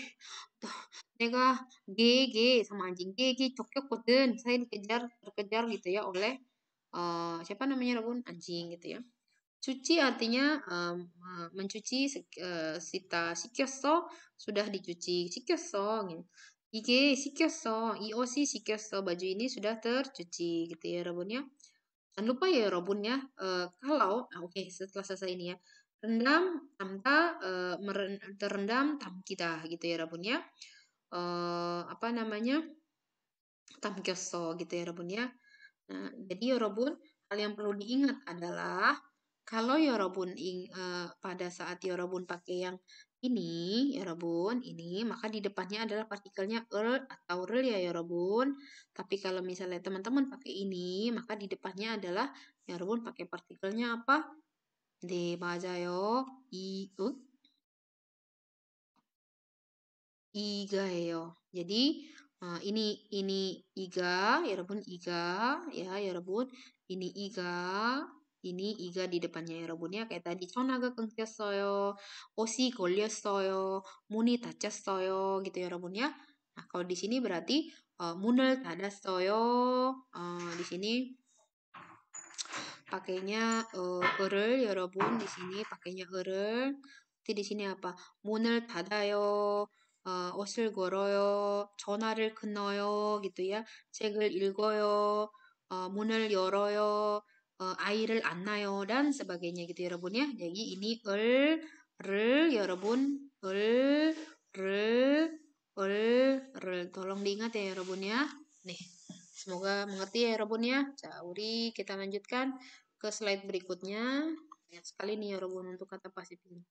내가 게게 사만지 게게 쫓겼거든. saya dikejar terkejar gitu ya oleh uh, siapa namanya Rabun anjing gitu ya. Cuci artinya um, mencuci uh, sita sikiosso sudah dicuci sikiosso gitu. 이게 씻겼어. 이 옷이 씻겼어. Baju ini sudah tercuci gitu ya, rebunnya. Jangan lupa ya rebunnya. Uh, eh, kalau, ah, oke okay, setelah selesai ini ya. Rendam tamta, uh, eh, meren, terendam tam kita gitu ya rebunnya. Uh, eh, apa namanya? Tamkyoso gitu ya rebunnya. Nah, jadi ya rabun, hal yang perlu diingat adalah kalau yorobun ya ing, uh, pada saat ya rabun pakai yang ini ya Robun ini maka di depannya adalah partikelnya er atau rel ya ya Robun tapi kalau misalnya teman-teman pakai ini maka di depannya adalah ya Robun pakai partikelnya apa de yo i u yo. jadi eh, ini ini iga ya Robun iga ya ya Robun ini iga ini 이가 di depannya 여러분이야. kayak tadi 전화가 끊겼어요. 옷이 걸렸어요. 문이 닫혔어요. gitu 여러분이야. Nah, kalau di sini berarti uh, 문을 닫았어요. Uh, di sini pakainya uh, 을을 여러분 di sini pakainya 을을. Jadi di sini apa? 문을 닫아요. 어, 옷을 걸어요. 전화를 끊어요. gitu ya. 책을 읽어요. 어, 문을 열어요. uh, eh, 아이를 anayo dan sebagainya gitu ya ya. Jadi ini 을, ya rebun, el, 를, el, 를 tolong diingat ya rebun ya. Nih. Semoga mengerti ya rebun ya. 자, kita lanjutkan ke slide berikutnya. Banyak sekali nih ya rebun untuk kata pasif ini.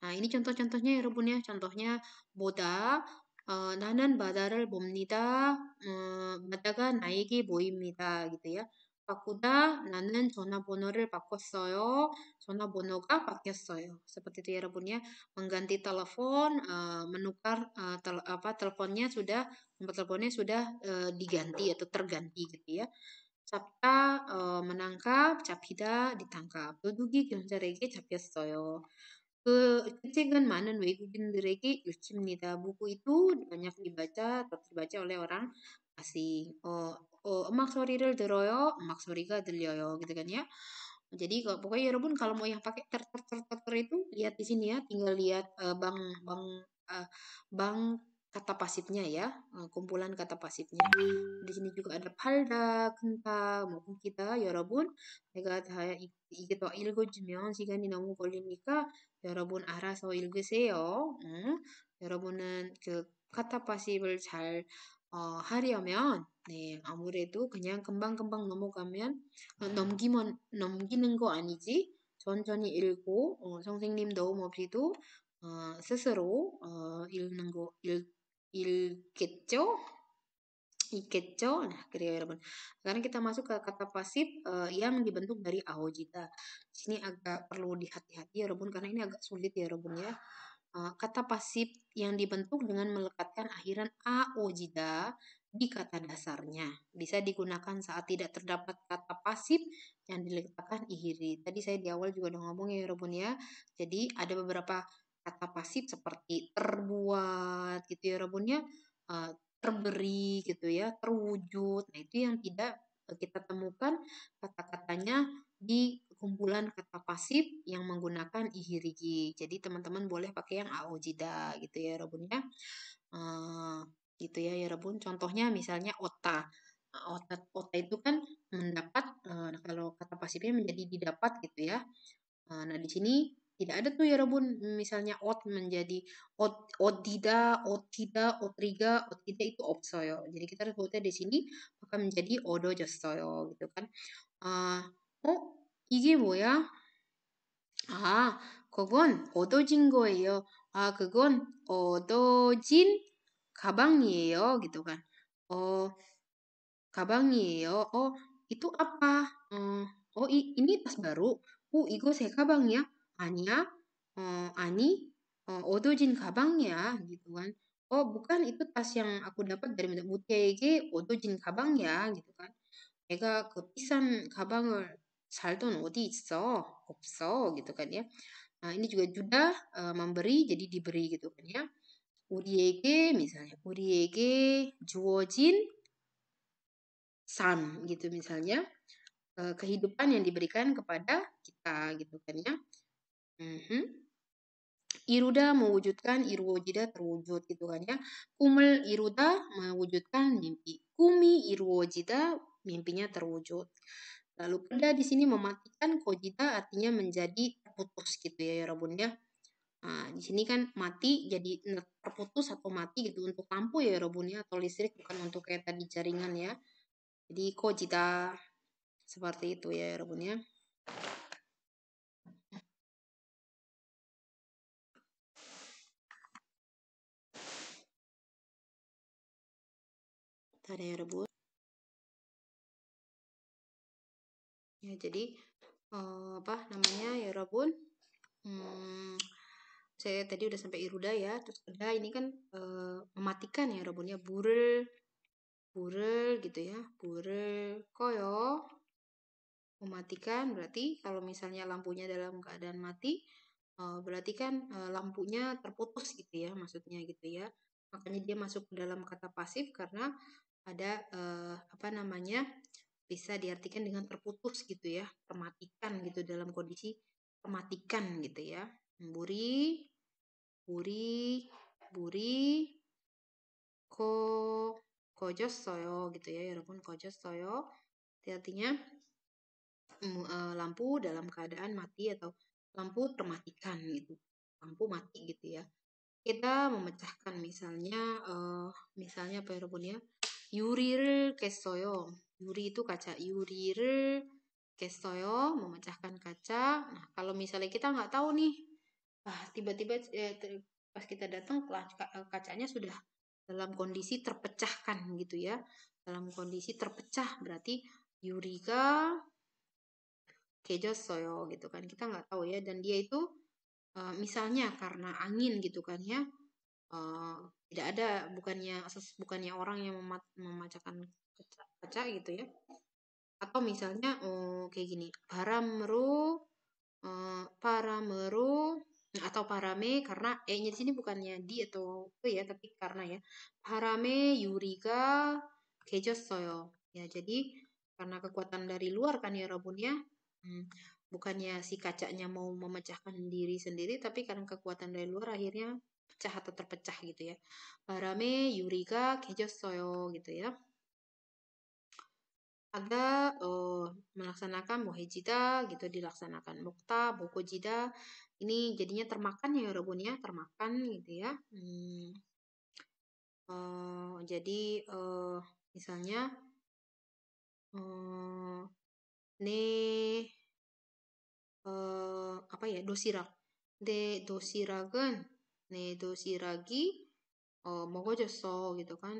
Nah, ini contoh-contohnya ya ya. Contohnya boda, 어, 나는 바다를 봅니다. 어, 바다가 나에게 보입니다. gitu ya. 바꾸다 나는 전화번호를 바꿨어요. 전화번호가 바뀌었어요. Seperti itu ya rebunnya. ya. Mengganti telepon, uh, menukar uh, tel apa teleponnya sudah nomor teleponnya sudah uh, diganti atau terganti gitu ya. Capta uh, menangkap, capida ditangkap. Dudugi 경찰에게 잡혔어요. Ke 그 책은 많은 외국인들에게 읽힙니다. Buku itu banyak dibaca atau dibaca oleh orang asing. Oh, 어, 음악 소리를 들어요. 음악 소리가 들려요. gitu kan ya. Jadi kalau pokoknya 여러분 ya kalau mau yang pakai ter ter ter ter, ter itu lihat di sini ya, tinggal lihat uh, bang bang uh, bang kata pasifnya ya, eh, kumpulan kata pasifnya. Di sini juga ada palda, kenta, maupun kita, ya 여러분. 내가 다 이게 더 읽어주면 시간이 너무 걸리니까 여러분 알아서 읽으세요. 응? 여러분은 그 kata pasif을 잘 어, 하려면 네, 아무래도 그냥 금방금방 넘어가면 어, 넘기면 넘기는 거 아니지 천천히 읽고 어, 선생님 도움 없이도 어, 스스로 어 읽는 거 읽, 읽겠죠? 있겠죠? 네, 그래요 여러분. teman. kita masuk ke kata pasif uh, yang dibentuk dari aojita. Sini agak perlu dihati-hati ya teman, karena ini agak sulit ya teman ya. Uh, kata pasif yang dibentuk dengan melekatkan akhiran aojita di kata dasarnya. Bisa digunakan saat tidak terdapat kata pasif yang diletakkan ihiri. Tadi saya di awal juga udah ngomong ya Robun ya. Jadi ada beberapa kata pasif seperti terbuat gitu ya Robun ya. Eh, terberi gitu ya, terwujud. Nah itu yang tidak eh, kita temukan kata-katanya di kumpulan kata pasif yang menggunakan ihirigi. Jadi teman-teman boleh pakai yang aojida gitu ya Robun ya. Eh, gitu ya ya rebun Contohnya misalnya OTA. Nah, OTA, OTA itu kan mendapat eh, nah, kalau kata pasifnya menjadi didapat gitu ya. Eh, nah, di sini tidak ada tuh ya rebun misalnya ot menjadi ot otida otida otriga otida itu opsoyo jadi kita harus buatnya di sini maka menjadi odo josoyo gitu kan uh, oh ah kogon odo jingo ya ah kogon odo ah, jin 가방이에요. gitu kan. Oh, 가방이에요. Oh, itu apa? Uh, oh, ini tas baru. Oh, 이거 새 가방이야? 아니야? Uh, 아니? Uh, 얻어진 가방이야. gitu kan. Oh, bukan itu tas yang aku dapat dari 무태에게 얻어진 가방이야. gitu kan. 내가 그 비싼 가방을 살돈 어디 있어? 없어. gitu kan ya. Nah, ini juga sudah uh, eh, memberi jadi diberi gitu kan ya. 우리에게 misalnya 우리에게 주어진 삶 gitu misalnya eh, kehidupan yang diberikan kepada kita gitu kan ya. Mm-hmm. Iruda mewujudkan irwojida terwujud gitu kan ya. Kumel iruda mewujudkan mimpi. Kumi irwojida mimpinya terwujud. Lalu pada di sini mematikan kojida artinya menjadi putus gitu ya ya Rabun ya. Nah, di sini kan mati jadi terputus atau mati gitu untuk lampu ya robunnya atau listrik bukan untuk kayak tadi jaringan ya. Jadi kojita seperti itu ya robunnya. Ada ya robun Ya jadi eh, apa namanya ya robun? Hmm, saya tadi udah sampai Iruda ya terus ada ini kan e, mematikan ya robotnya burel burel gitu ya burel koyo mematikan berarti kalau misalnya lampunya dalam keadaan mati e, berarti kan e, lampunya terputus gitu ya maksudnya gitu ya makanya dia masuk ke dalam kata pasif karena ada e, apa namanya bisa diartikan dengan terputus gitu ya, mematikan gitu dalam kondisi mematikan gitu ya. Buri, buri, buri, ko, kojosoyo gitu ya walaupun ya kojosoyo, itu artinya e, lampu dalam keadaan mati atau lampu termatikan gitu lampu mati gitu ya kita memecahkan misalnya uh, misalnya apa ya ya yurir kesoyo yuri itu kaca yurir kesoyo memecahkan kaca nah kalau misalnya kita nggak tahu nih ah tiba-tiba eh, pas kita datang e, kacanya sudah dalam kondisi terpecahkan gitu ya dalam kondisi terpecah berarti Yurika soyo gitu kan kita nggak tahu ya dan dia itu uh, misalnya karena angin gitu kan ya uh, tidak ada bukannya bukannya orang yang memat memacakan kaca, gitu ya atau misalnya oh kayak gini meru uh, meru atau parame karena e-nya eh, di sini bukannya di atau apa ya tapi karena ya parame yuriga kejosoyo ya jadi karena kekuatan dari luar kan ya rabun hmm, bukannya si kacanya mau memecahkan diri sendiri tapi karena kekuatan dari luar akhirnya pecah atau terpecah gitu ya parame yuriga kejosoyo gitu ya ada oh, melaksanakan bohejita gitu dilaksanakan mukta bokojida ini jadinya termakan ya rebun ya termakan gitu ya hmm. uh, jadi uh, misalnya uh, eh, ne uh, apa ya dosirak de dosiragen ne dosiragi uh, oh, mogojoso gitu kan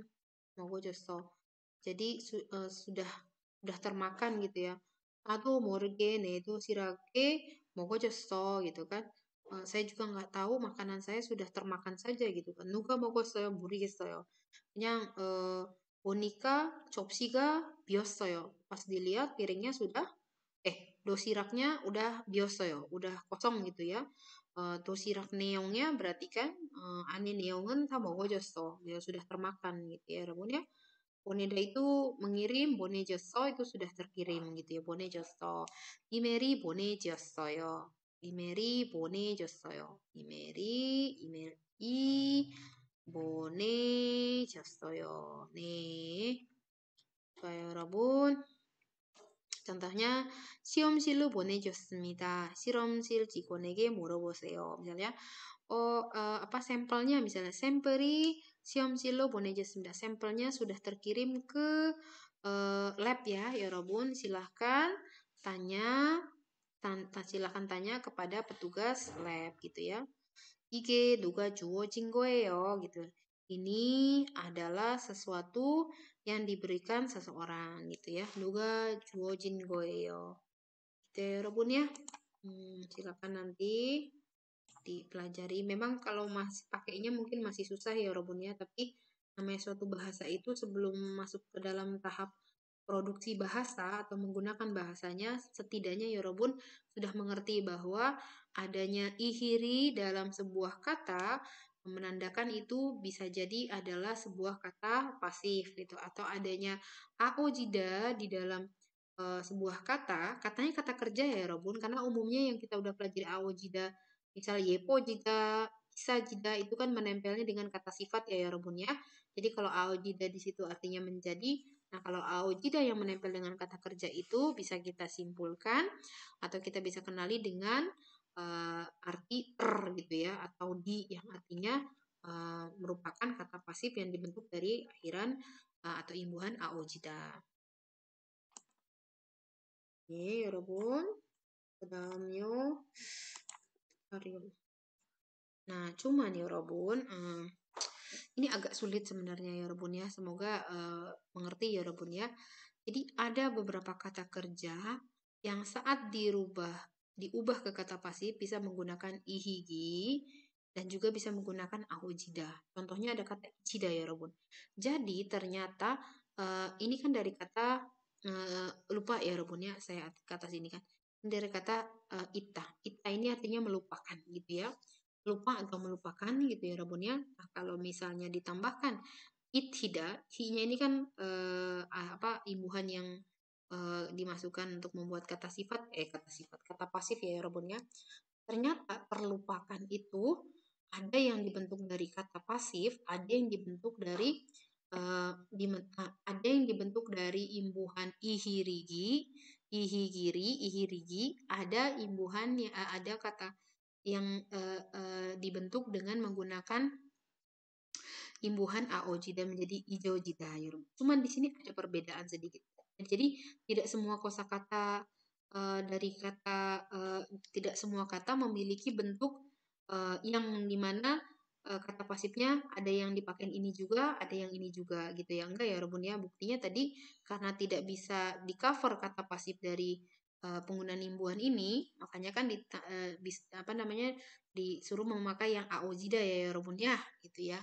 mogojoso jadi su, uh, sudah sudah termakan gitu ya atau morgen ne dosirage 먹어졌어 gitu kan uh, saya juga nggak tahu makanan saya sudah termakan saja gitu kan nuga 누가 buri 모르겠어요 yang uh, chopsiga bios 비었어요 pas dilihat piringnya sudah eh dosiraknya udah bioseo udah kosong gitu ya uh, eh, dosirak neongnya berarti kan uh, eh, ane neongen sama gojoso ya sudah termakan gitu ya rebun ya Boneda itu mengirim, bone gesso itu sudah terkirim gitu ya. Bone gesso. Imeri bone yo. Imeri bone yo. Imeri imeri i bone yo. Nih. Baik, Rabun. Contohnya, silu Siom sil 실험실 직원에게 물어보세요. Misalnya, oh, uh, apa sampelnya? Misalnya, samperi Siom silo Boneja 9. Sampelnya sudah terkirim ke uh, lab ya, Yorobun. Ya silahkan tanya, tan silahkan tanya kepada petugas lab gitu ya. Ike duga juo jinggoe yo gitu. Ini adalah sesuatu yang diberikan seseorang gitu ya. Duga juo jinggoe Gitu ya, Yorobun ya. Hmm, silakan nanti dipelajari. Memang kalau masih pakainya mungkin masih susah ya Robun ya, tapi namanya suatu bahasa itu sebelum masuk ke dalam tahap produksi bahasa atau menggunakan bahasanya setidaknya Yorobun ya sudah mengerti bahwa adanya ihiri dalam sebuah kata menandakan itu bisa jadi adalah sebuah kata pasif gitu atau adanya aojida di dalam eh, sebuah kata katanya kata kerja ya Yorobun karena umumnya yang kita udah pelajari awojida Misal yepo jida, bisa jida itu kan menempelnya dengan kata sifat ya ya Robun ya. Jadi kalau ao jida di situ artinya menjadi. Nah kalau ao jida yang menempel dengan kata kerja itu bisa kita simpulkan atau kita bisa kenali dengan uh, arti er gitu ya atau di yang artinya uh, merupakan kata pasif yang dibentuk dari akhiran uh, atau imbuhan jida Oke, okay, ya Robun. 그다음요. Nah, cuman ya Robun, hmm, ini agak sulit sebenarnya ya Robun ya. Semoga uh, mengerti ya Robun ya. Jadi ada beberapa kata kerja yang saat dirubah diubah ke kata pasif bisa menggunakan ihigi dan juga bisa menggunakan ahojida. Contohnya ada kata ichida ya Robun. Jadi ternyata uh, ini kan dari kata uh, lupa ya Robun ya saya kata sini kan dari kata uh, ita. Ita ini artinya melupakan gitu ya. Lupa atau melupakan gitu ya rabunnya. Nah, kalau misalnya ditambahkan ithida, hi-nya ini kan uh, apa imbuhan yang uh, dimasukkan untuk membuat kata sifat eh kata sifat kata pasif ya, ya rabunnya. Ternyata perlupakan itu ada yang dibentuk dari kata pasif, ada yang dibentuk dari uh, di, uh, ada yang dibentuk dari imbuhan ihirigi ihigiri, ihirigi ada imbuhan ya, eh, ada kata yang uh, uh, dibentuk dengan menggunakan imbuhan aoji dan menjadi ijoji dair. Ya Cuman di sini ada perbedaan sedikit. Jadi tidak semua kosakata uh, dari kata uh, tidak semua kata memiliki bentuk uh, yang dimana Eh, kata pasifnya ada yang dipakai ini juga, ada yang ini juga gitu ya. Enggak ya Rebun ya. Buktinya tadi karena tidak bisa di cover kata pasif dari uh, penggunaan imbuhan ini, makanya kan di, uh, bis, apa namanya disuruh memakai yang aozida ya, ya Robun ya gitu ya.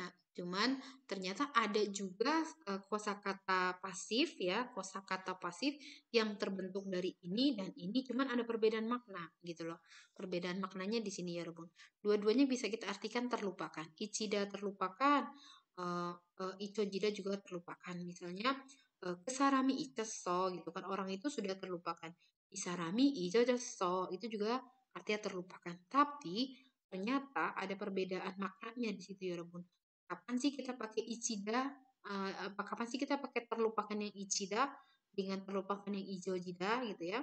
Nah, cuman ternyata ada juga uh, kosakata pasif ya, kosakata pasif yang terbentuk dari ini dan ini cuman ada perbedaan makna gitu loh. Perbedaan maknanya di sini ya Robun. Dua-duanya bisa kita artikan terlupakan. Ichida terlupakan, uh, uh, ichojida juga terlupakan. Misalnya uh, kesarami icheso gitu kan orang itu sudah terlupakan. Isarami ichojeso itu juga artinya terlupakan. Tapi ternyata ada perbedaan maknanya di situ ya Rebun. Kapan sih kita pakai ichida? Uh, eh, kapan sih kita pakai terlupakan yang ichida dengan terlupakan yang ijo jida gitu ya?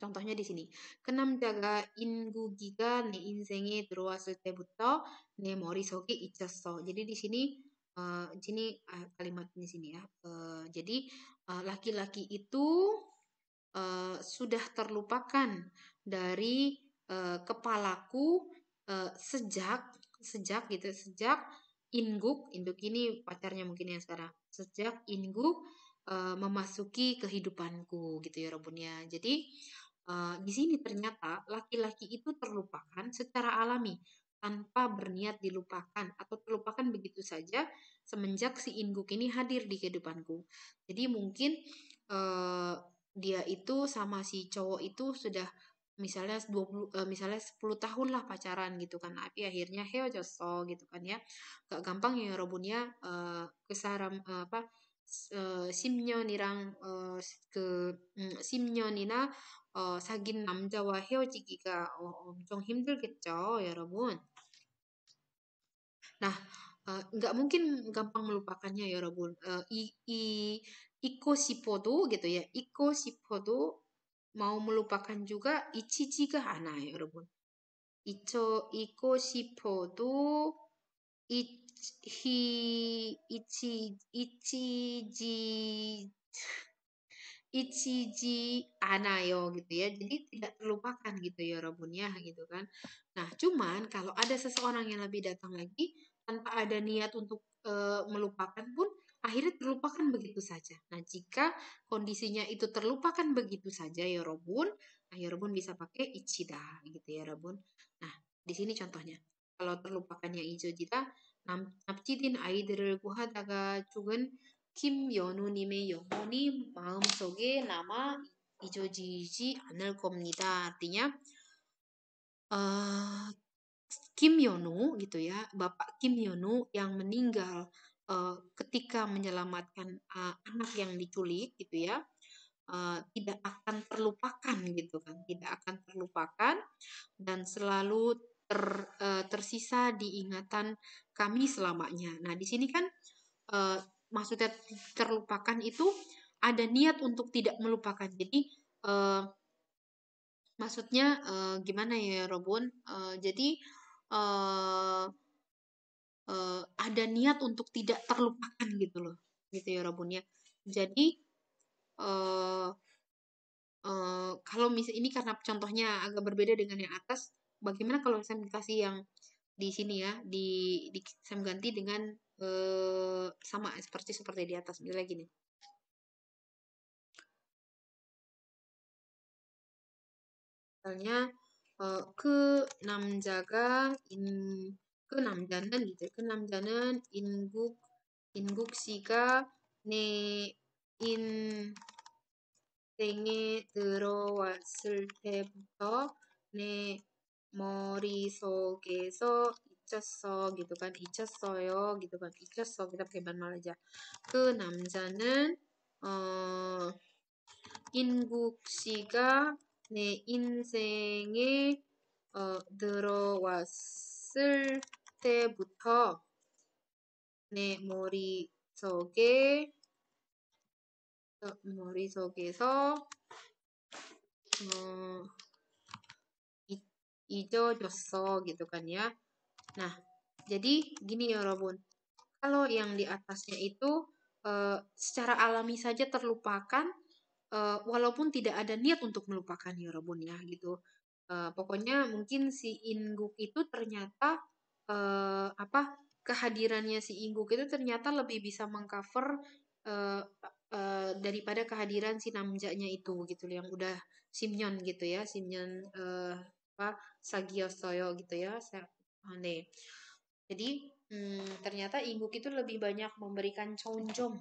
Contohnya di sini. Kenam jaga ingu giga ne insenge drowasu tebuto ne mori soki ichoso. Jadi di sini uh, sini uh, kalimat di sini ya. Uh, jadi laki-laki uh, itu uh, sudah terlupakan dari uh, kepalaku uh, sejak sejak gitu sejak Inguk Induk ini pacarnya mungkin yang sekarang sejak Inguk uh, eh, memasuki kehidupanku gitu ya Robunia jadi uh, di sini ternyata laki-laki itu terlupakan secara alami tanpa berniat dilupakan atau terlupakan begitu saja semenjak si Inguk ini hadir di kehidupanku. Jadi mungkin uh, dia itu sama si cowok itu sudah misalnya 20 uh, eh, misalnya 10 tahun lah pacaran gitu kan tapi akhirnya heo joso gitu kan ya gak gampang ya robunnya uh, eh, kesaram uh, apa uh, sim년이랑 어, 그 음, 10년이나 어, 사귄 남자와 헤어지기가 어, gitu ya robun Nah, uh, nggak mungkin gampang melupakannya, ya, robun Uh, i, i, iko sipodo gitu ya, iko sipodo mau melupakan juga ichi ya 이치지가 iko 여러분. do ichi ichi ichi ji ichi ji ana yo gitu ya. Jadi tidak terlupakan gitu ya Robun ya gitu kan. Nah cuman kalau ada seseorang yang lebih datang lagi tanpa ada niat untuk uh, melupakan pun akhirnya terlupakan begitu saja. Nah, jika kondisinya itu terlupakan begitu saja ya Robun, nah ya Robun bisa pakai Ichida gitu ya Robun. Nah, di sini contohnya. Kalau terlupakan yang ijo jita, kim yonu nime yonu 김연우님의 soge nama ijo jiji 않을 겁니다. Artinya, uh, Kim Yonu gitu ya, Bapak Kim Yonu yang meninggal uh, ketika menyelamatkan uh, anak yang diculik gitu ya uh, tidak akan terlupakan gitu kan tidak akan terlupakan dan selalu ter, uh, tersisa di ingatan kami selamanya nah di sini kan uh, maksudnya terlupakan itu ada niat untuk tidak melupakan jadi uh, maksudnya uh, gimana ya Robun uh, jadi uh, uh, ada niat untuk tidak terlupakan gitu loh gitu ya rabunya jadi uh, uh, kalau mis ini karena contohnya agak berbeda dengan yang atas bagaimana kalau saya kasih yang di sini ya di, di saya ganti dengan uh, sama seperti seperti di atas misalnya gini misalnya ke enam jaga ini 그 남자는 이제 그 남자는 인국 인국 씨가 내 인생에 들어왔을 때부터 내 머릿속에서 잊혔어. 기도관 잊혔어요. 기도관 잊혔어. 이렇게 말하자. 그 남자는 어 인국 씨가 내 인생에 어, 들어왔을 때부터 내 머릿속에 머릿속에서 어, 잊어졌어 gitu kan ya. Nah, jadi gini ya Robun, Kalau yang di atasnya itu e, secara alami saja terlupakan e, walaupun tidak ada niat untuk melupakan ya Robun ya gitu. e, pokoknya mungkin si Inguk itu ternyata uh, apa kehadirannya si Ingguk itu ternyata lebih bisa mengcover uh, uh, daripada kehadiran si Namjanya itu gitu yang udah Simnyon gitu ya Simnyon uh, apa Sagiosoyo gitu ya Ane. Jadi hmm, ternyata Ingguk itu lebih banyak memberikan conjom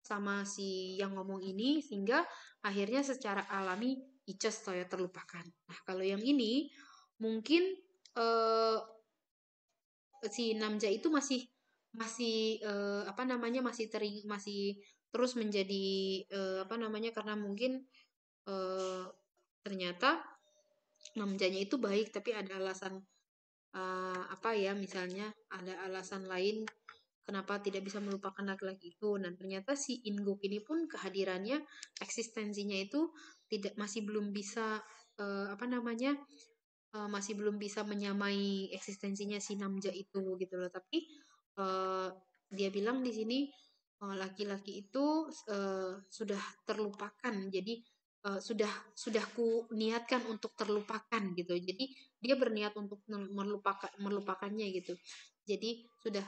sama si yang ngomong ini sehingga akhirnya secara alami Ices Toyo terlupakan. Nah kalau yang ini mungkin uh, si Namja itu masih masih uh, apa namanya masih tering masih terus menjadi uh, apa namanya karena mungkin eh, ternyata Namjanya itu baik tapi ada alasan eh, apa ya misalnya ada alasan lain kenapa tidak bisa melupakan laki-laki itu dan nah, ternyata si Inguk ini pun kehadirannya eksistensinya itu tidak masih belum bisa eh, apa namanya uh, masih belum bisa menyamai eksistensinya si Namja itu gitu loh tapi uh, dia bilang di sini laki eh, laki-laki itu uh, sudah terlupakan jadi uh, sudah sudah ku niatkan untuk terlupakan gitu jadi dia berniat untuk melupakan melupakannya gitu jadi sudah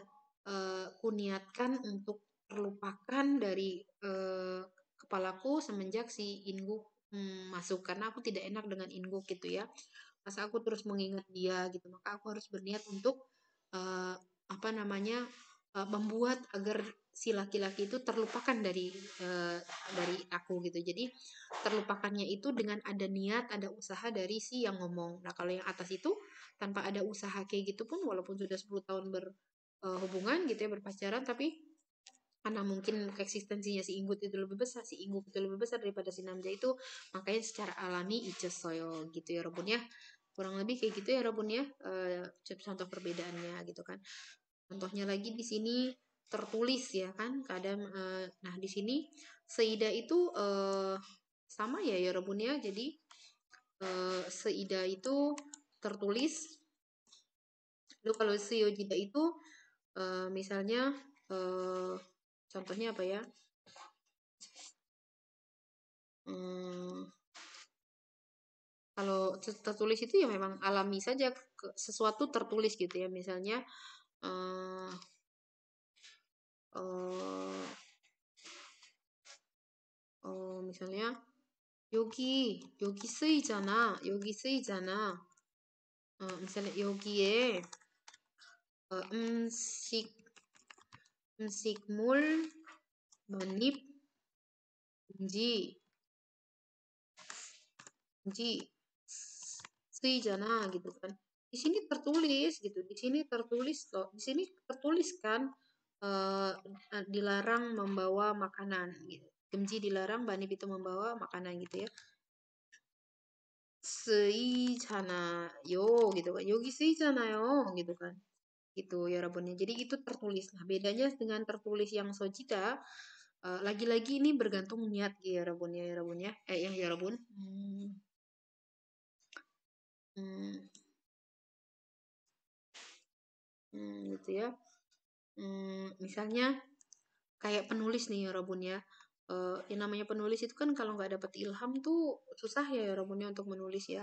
uh, niatkan untuk terlupakan dari uh, kepalaku semenjak si Ingu hmm, masuk karena aku tidak enak dengan Ingu gitu ya masa aku terus mengingat dia gitu maka aku harus berniat untuk uh, apa namanya uh, membuat agar si laki-laki itu terlupakan dari uh, dari aku gitu jadi terlupakannya itu dengan ada niat ada usaha dari si yang ngomong nah kalau yang atas itu tanpa ada usaha kayak gitu pun walaupun sudah 10 tahun berhubungan uh, gitu ya berpacaran tapi karena mungkin eksistensinya si Inggut itu lebih besar, si Inggut itu lebih besar daripada si Namja itu, makanya secara alami itu Soyo gitu ya Robun ya. Kurang lebih kayak gitu ya Robun ya, e, contoh perbedaannya gitu kan. Contohnya lagi di sini tertulis ya kan, kadang e, nah di sini Seida itu e, sama ya ya Robun ya, jadi e, Seida itu tertulis. Lalu kalau jida itu e, misalnya... Contohnya apa ya? Hmm, kalau tertulis itu ya memang alami saja sesuatu tertulis gitu ya. Misalnya uh, uh, uh, misalnya yogi yogi 쓰이잖아. yogi 쓰이잖아. uh, eh, misalnya yogi 여기에 어, 음식 Sigmul Banip, Ji Ji si jana gitu kan di sini tertulis gitu di sini tertulis kok di sini tertulis kan uh, eh, dilarang membawa makanan gitu Gemji dilarang Bani itu membawa makanan gitu ya si jana yo gitu kan yogi si jana yo gitu kan gitu ya rabunnya Jadi itu tertulis. Nah, bedanya dengan tertulis yang sojita uh, lagi-lagi ini bergantung niat ya rabunnya ya rabunnya. Eh yang ya rabun Hmm. Hmm. Hmm, gitu ya. Hmm, misalnya kayak penulis nih ya rabunnya. ya uh, eh, yang namanya penulis itu kan kalau nggak dapat ilham tuh susah ya ya rabunnya untuk menulis ya.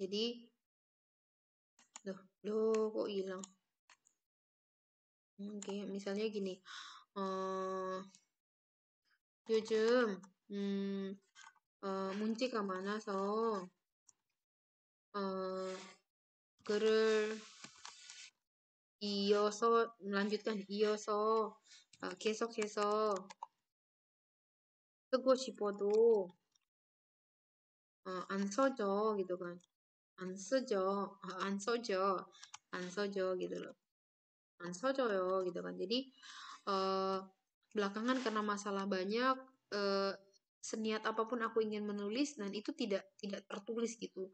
Jadi logo ilang. Okay, misalnya gini. 어, 요즘 음, 어, 문제가 많아서 어, 글을 이어서 란주탄 이어서 어, 계속해서 쓰고 싶어도 어, 안 써져 기도간 ansojo, ansojo, ansojo gitu loh. An sojo gitu kan. Jadi uh, belakangan karena masalah banyak uh, seniat apapun aku ingin menulis dan itu tidak tidak tertulis gitu.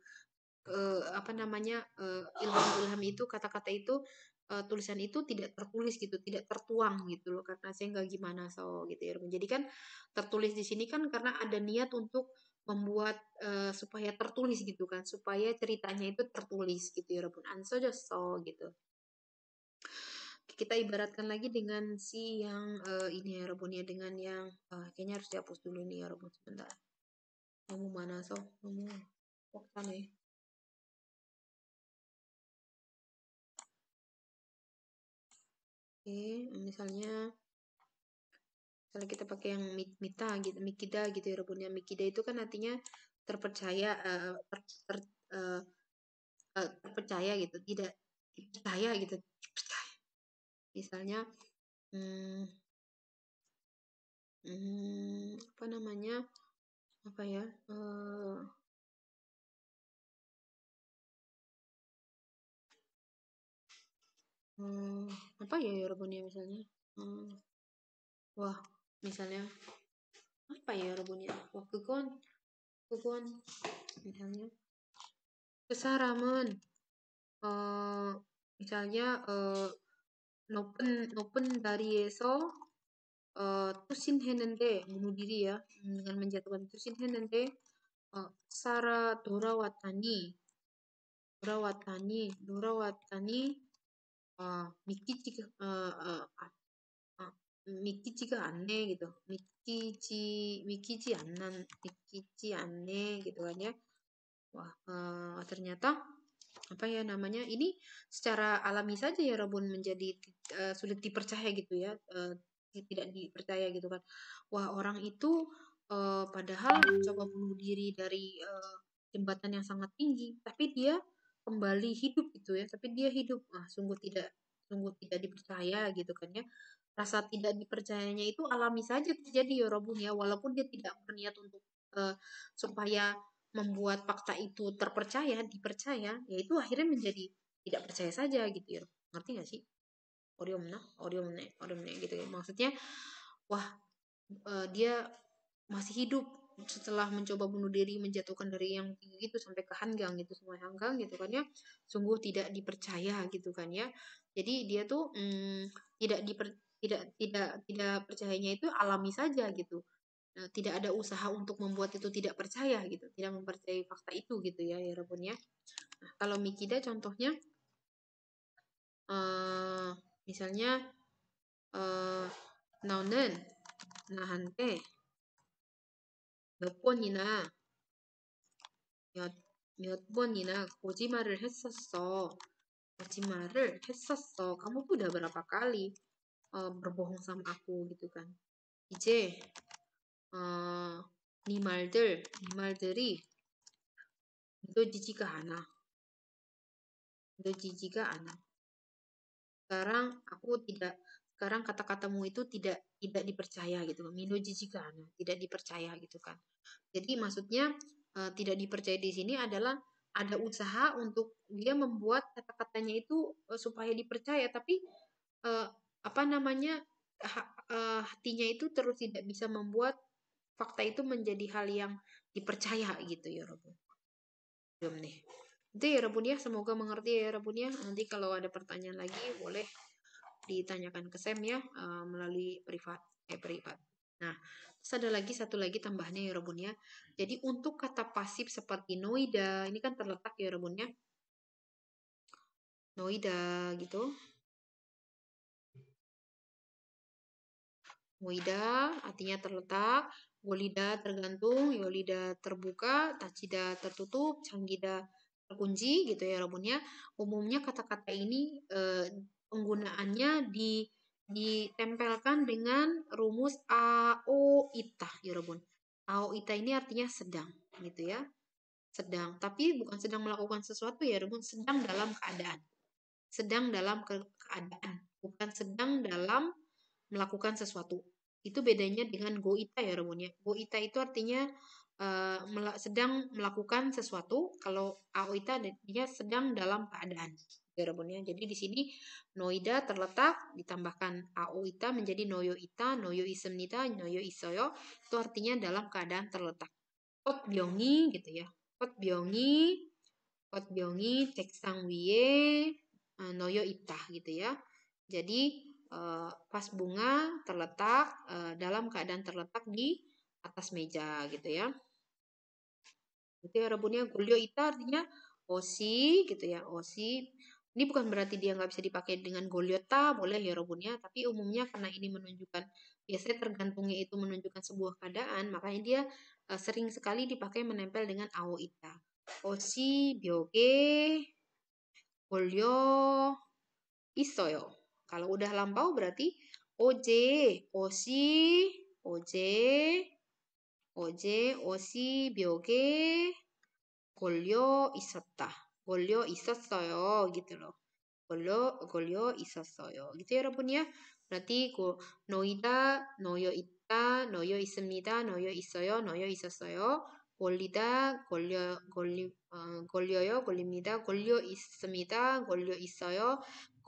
Uh, apa namanya ilham-ilham itu kata-kata itu uh, tulisan itu tidak tertulis gitu, tidak tertuang gitu loh karena saya nggak gimana so gitu ya. Jadi kan tertulis di sini kan karena ada niat untuk membuat uh, supaya tertulis gitu kan supaya ceritanya itu tertulis gitu ya Rabbun Anso Joso gitu kita ibaratkan lagi dengan si yang uh, ini ya Rabbun ya dengan yang uh, kayaknya harus dihapus dulu nih ya Rabbun sebentar kamu mana so kamu waktu nih oke misalnya misalnya kita pakai yang mita gitu mikida gitu ya rebutnya mikida itu kan artinya terpercaya uh, ter, ter, uh, uh, terpercaya gitu tidak percaya gitu dipercaya misalnya hmm, hmm, apa namanya apa ya uh, hmm, apa ya ya misalnya hmm, wah misalnya apa ya rebunnya wakugon kon misalnya kesaraman uh, misalnya uh, nopen nopen dari eso uh, eh, tusin henende bunuh diri ya dengan menjatuhkan tusin henende uh, sara dorawatani dorawatani dorawatani uh, mikichi uh, uh, 믿기지가 않네 gitu 믿기지 믿기지 않는 믿기지 않네 gitu kan ya wah ternyata apa ya namanya ini secara alami saja ya Robun menjadi uh, sulit dipercaya gitu ya uh, tidak dipercaya gitu kan wah orang itu uh, padahal coba bunuh diri dari uh, jembatan yang sangat tinggi tapi dia kembali hidup gitu ya tapi dia hidup ah sungguh tidak sungguh tidak dipercaya gitu kan ya rasa tidak dipercayanya itu alami saja terjadi ya Robun ya walaupun dia tidak berniat untuk uh, supaya membuat fakta itu terpercaya dipercaya ya itu akhirnya menjadi tidak percaya saja gitu ya ngerti gak sih Oriomna Oriomna Oriomna gitu ya maksudnya wah uh, dia masih hidup setelah mencoba bunuh diri menjatuhkan dari yang tinggi gitu sampai ke hanggang gitu semua hanggang gitu kan ya sungguh tidak dipercaya gitu kan ya jadi dia tuh hmm, tidak diper tidak tidak tidak percayanya itu alami saja gitu nah, tidak ada usaha untuk membuat itu tidak percaya gitu tidak mempercayai fakta itu gitu ya ya Rabun ya nah, kalau Mikida contohnya uh, misalnya uh, naunen nahante 몇번이나 몇, 몇 번이나 거짓말을 했었어. 거짓말을 했었어. Kamu udah berapa kali uh, berbohong sama aku gitu kan. 이제 어, 네 말들, 네 말들이 믿어지지가 않아. 믿어지지가 않아. Sekarang aku tidak sekarang kata-katamu itu tidak tidak dipercaya gitu kan. 믿어지지가 ana, Tidak dipercaya gitu kan. Jadi maksudnya uh, tidak dipercaya di sini adalah ada usaha untuk dia membuat kata-katanya itu uh, supaya dipercaya tapi uh, apa namanya eh, eh, hatinya itu terus tidak bisa membuat fakta itu menjadi hal yang dipercaya gitu ya Rabun. Belum nih. Itu ya Rabun ya, semoga mengerti ya Rabun ya. Nanti kalau ada pertanyaan lagi boleh ditanyakan ke Sam ya eh, melalui privat eh privat. Nah, terus ada lagi satu lagi tambahnya ya Rabun ya. Jadi untuk kata pasif seperti noida ini kan terletak ya Rabun ya. Noida gitu. Wida artinya terletak, Wolida tergantung, Yolida terbuka, Tachida tertutup, Canggida terkunci gitu ya Robunnya. Umumnya kata-kata ini eh, penggunaannya di ditempelkan dengan rumus aoita ya Robun. Aoita ini artinya sedang gitu ya. Sedang, tapi bukan sedang melakukan sesuatu ya Robun, sedang dalam keadaan. Sedang dalam keadaan, bukan sedang dalam melakukan sesuatu. Itu bedanya dengan goita ya Romonya. Goita itu artinya uh, eh, mel sedang melakukan sesuatu, kalau aoita artinya sedang dalam keadaan. Ya Romonya. Jadi di sini noida terletak ditambahkan aoita menjadi noyoita, noyoisemnita, noyoisoyo itu artinya dalam keadaan terletak. Pot biongi gitu ya. Pot biongi, pot biongi, teksang wie, eh, noyoita gitu ya. Jadi Eh, pas bunga terletak eh, dalam keadaan terletak di atas meja gitu ya. Itu ya rebunnya gulio ita artinya osi gitu ya, osi. Ini bukan berarti dia nggak bisa dipakai dengan goliota, boleh ya rebunnya, tapi umumnya karena ini menunjukkan biasanya tergantungnya itu menunjukkan sebuah keadaan, makanya dia uh, sering sekali dipakai menempel dengan ao ita. Osi, bioge, Golio isoyo. Kalau udah lampau berarti OJ, OC, OJ, OJ, OC, bioge, 걸려 있었다. 걸려 있었어요. gitu loh. 걸려 걸려 있었어요. gitu ya 여러분 ya. Berarti noida, noyo ita, noyo 있습니다, noyo isoyo, noyo 있었어요. 걸리다, 걸려, 걸리, 어, 걸려요, 걸립니다, 걸려 있습니다, isoyo. 있어요,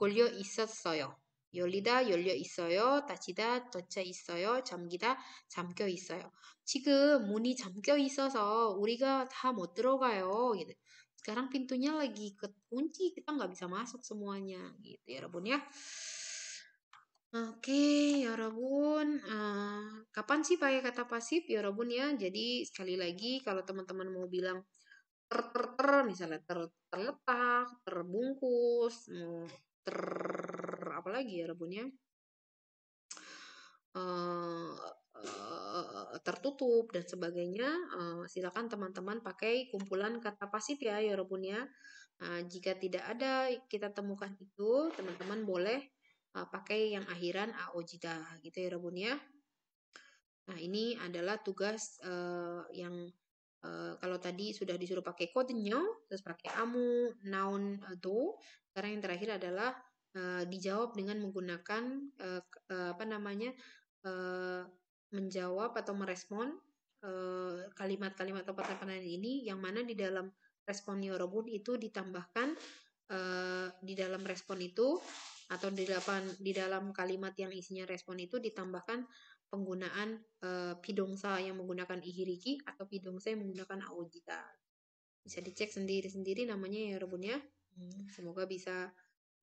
걸려 있었어요. 열리다 열려 있어요. 닫히다 닫혀 있어요. 잠기다 잠겨 있어요. 지금 문이 잠겨 있어서 우리가 다 못 들어가요. Sekarang pintunya lagi kekunci, kita nggak bisa masuk semuanya gitu ya, Rabun ya. Oke, ya rabun Uh, kapan sih pakai kata pasif, ya rabun ya? Jadi sekali lagi kalau teman-teman mau bilang ter ter ter misalnya ter terletak, terbungkus, ter apa lagi ya rebunnya uh, uh, tertutup dan sebagainya uh, silakan teman-teman pakai kumpulan kata pasif ya ya rebunnya uh, jika tidak ada kita temukan itu teman-teman boleh uh, pakai yang akhiran aojida gitu ya rebunnya nah ini adalah tugas uh, yang Uh, kalau tadi sudah disuruh pakai kodenya, terus pakai amu, noun, do. Sekarang yang terakhir adalah uh, dijawab dengan menggunakan uh, uh, apa namanya uh, menjawab atau merespon kalimat-kalimat uh, atau pertanyaan ini yang mana di dalam respon Yorobun itu ditambahkan uh, di dalam respon itu atau di dalam di dalam kalimat yang isinya respon itu ditambahkan penggunaan uh, pidongsa yang menggunakan ihiriki atau pidongsa yang menggunakan aojita. Bisa dicek sendiri-sendiri namanya ya Hmm, semoga bisa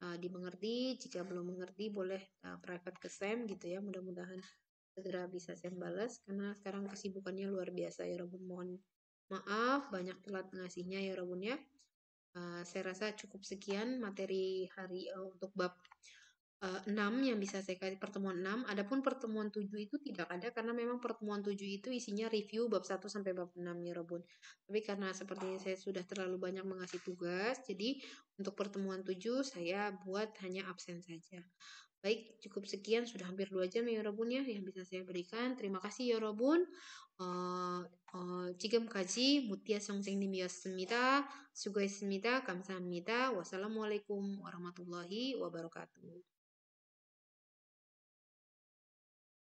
uh, dimengerti. Jika belum mengerti, boleh uh, private ke Sam gitu ya. Mudah-mudahan segera bisa Sam balas karena sekarang kesibukannya luar biasa ya Robun. Mohon maaf banyak telat ngasihnya ya Robun ya. Uh, saya rasa cukup sekian materi hari uh, untuk bab uh, yang bisa saya kait pertemuan 6. Adapun pertemuan 7 itu tidak ada karena memang pertemuan 7 itu isinya review bab 1 sampai bab 6 ya Robun. Tapi karena sepertinya saya sudah terlalu banyak mengasih tugas, jadi untuk pertemuan 7 saya buat hanya absen saja. Baik, cukup sekian sudah hampir 2 jam ya Robun ya yang bisa saya berikan. Terima kasih ya Robun. Eh, eh, mutia songseng 지금까지 sugoi 선생님이었습니다. kamsa 감사합니다. Wassalamualaikum warahmatullahi wabarakatuh.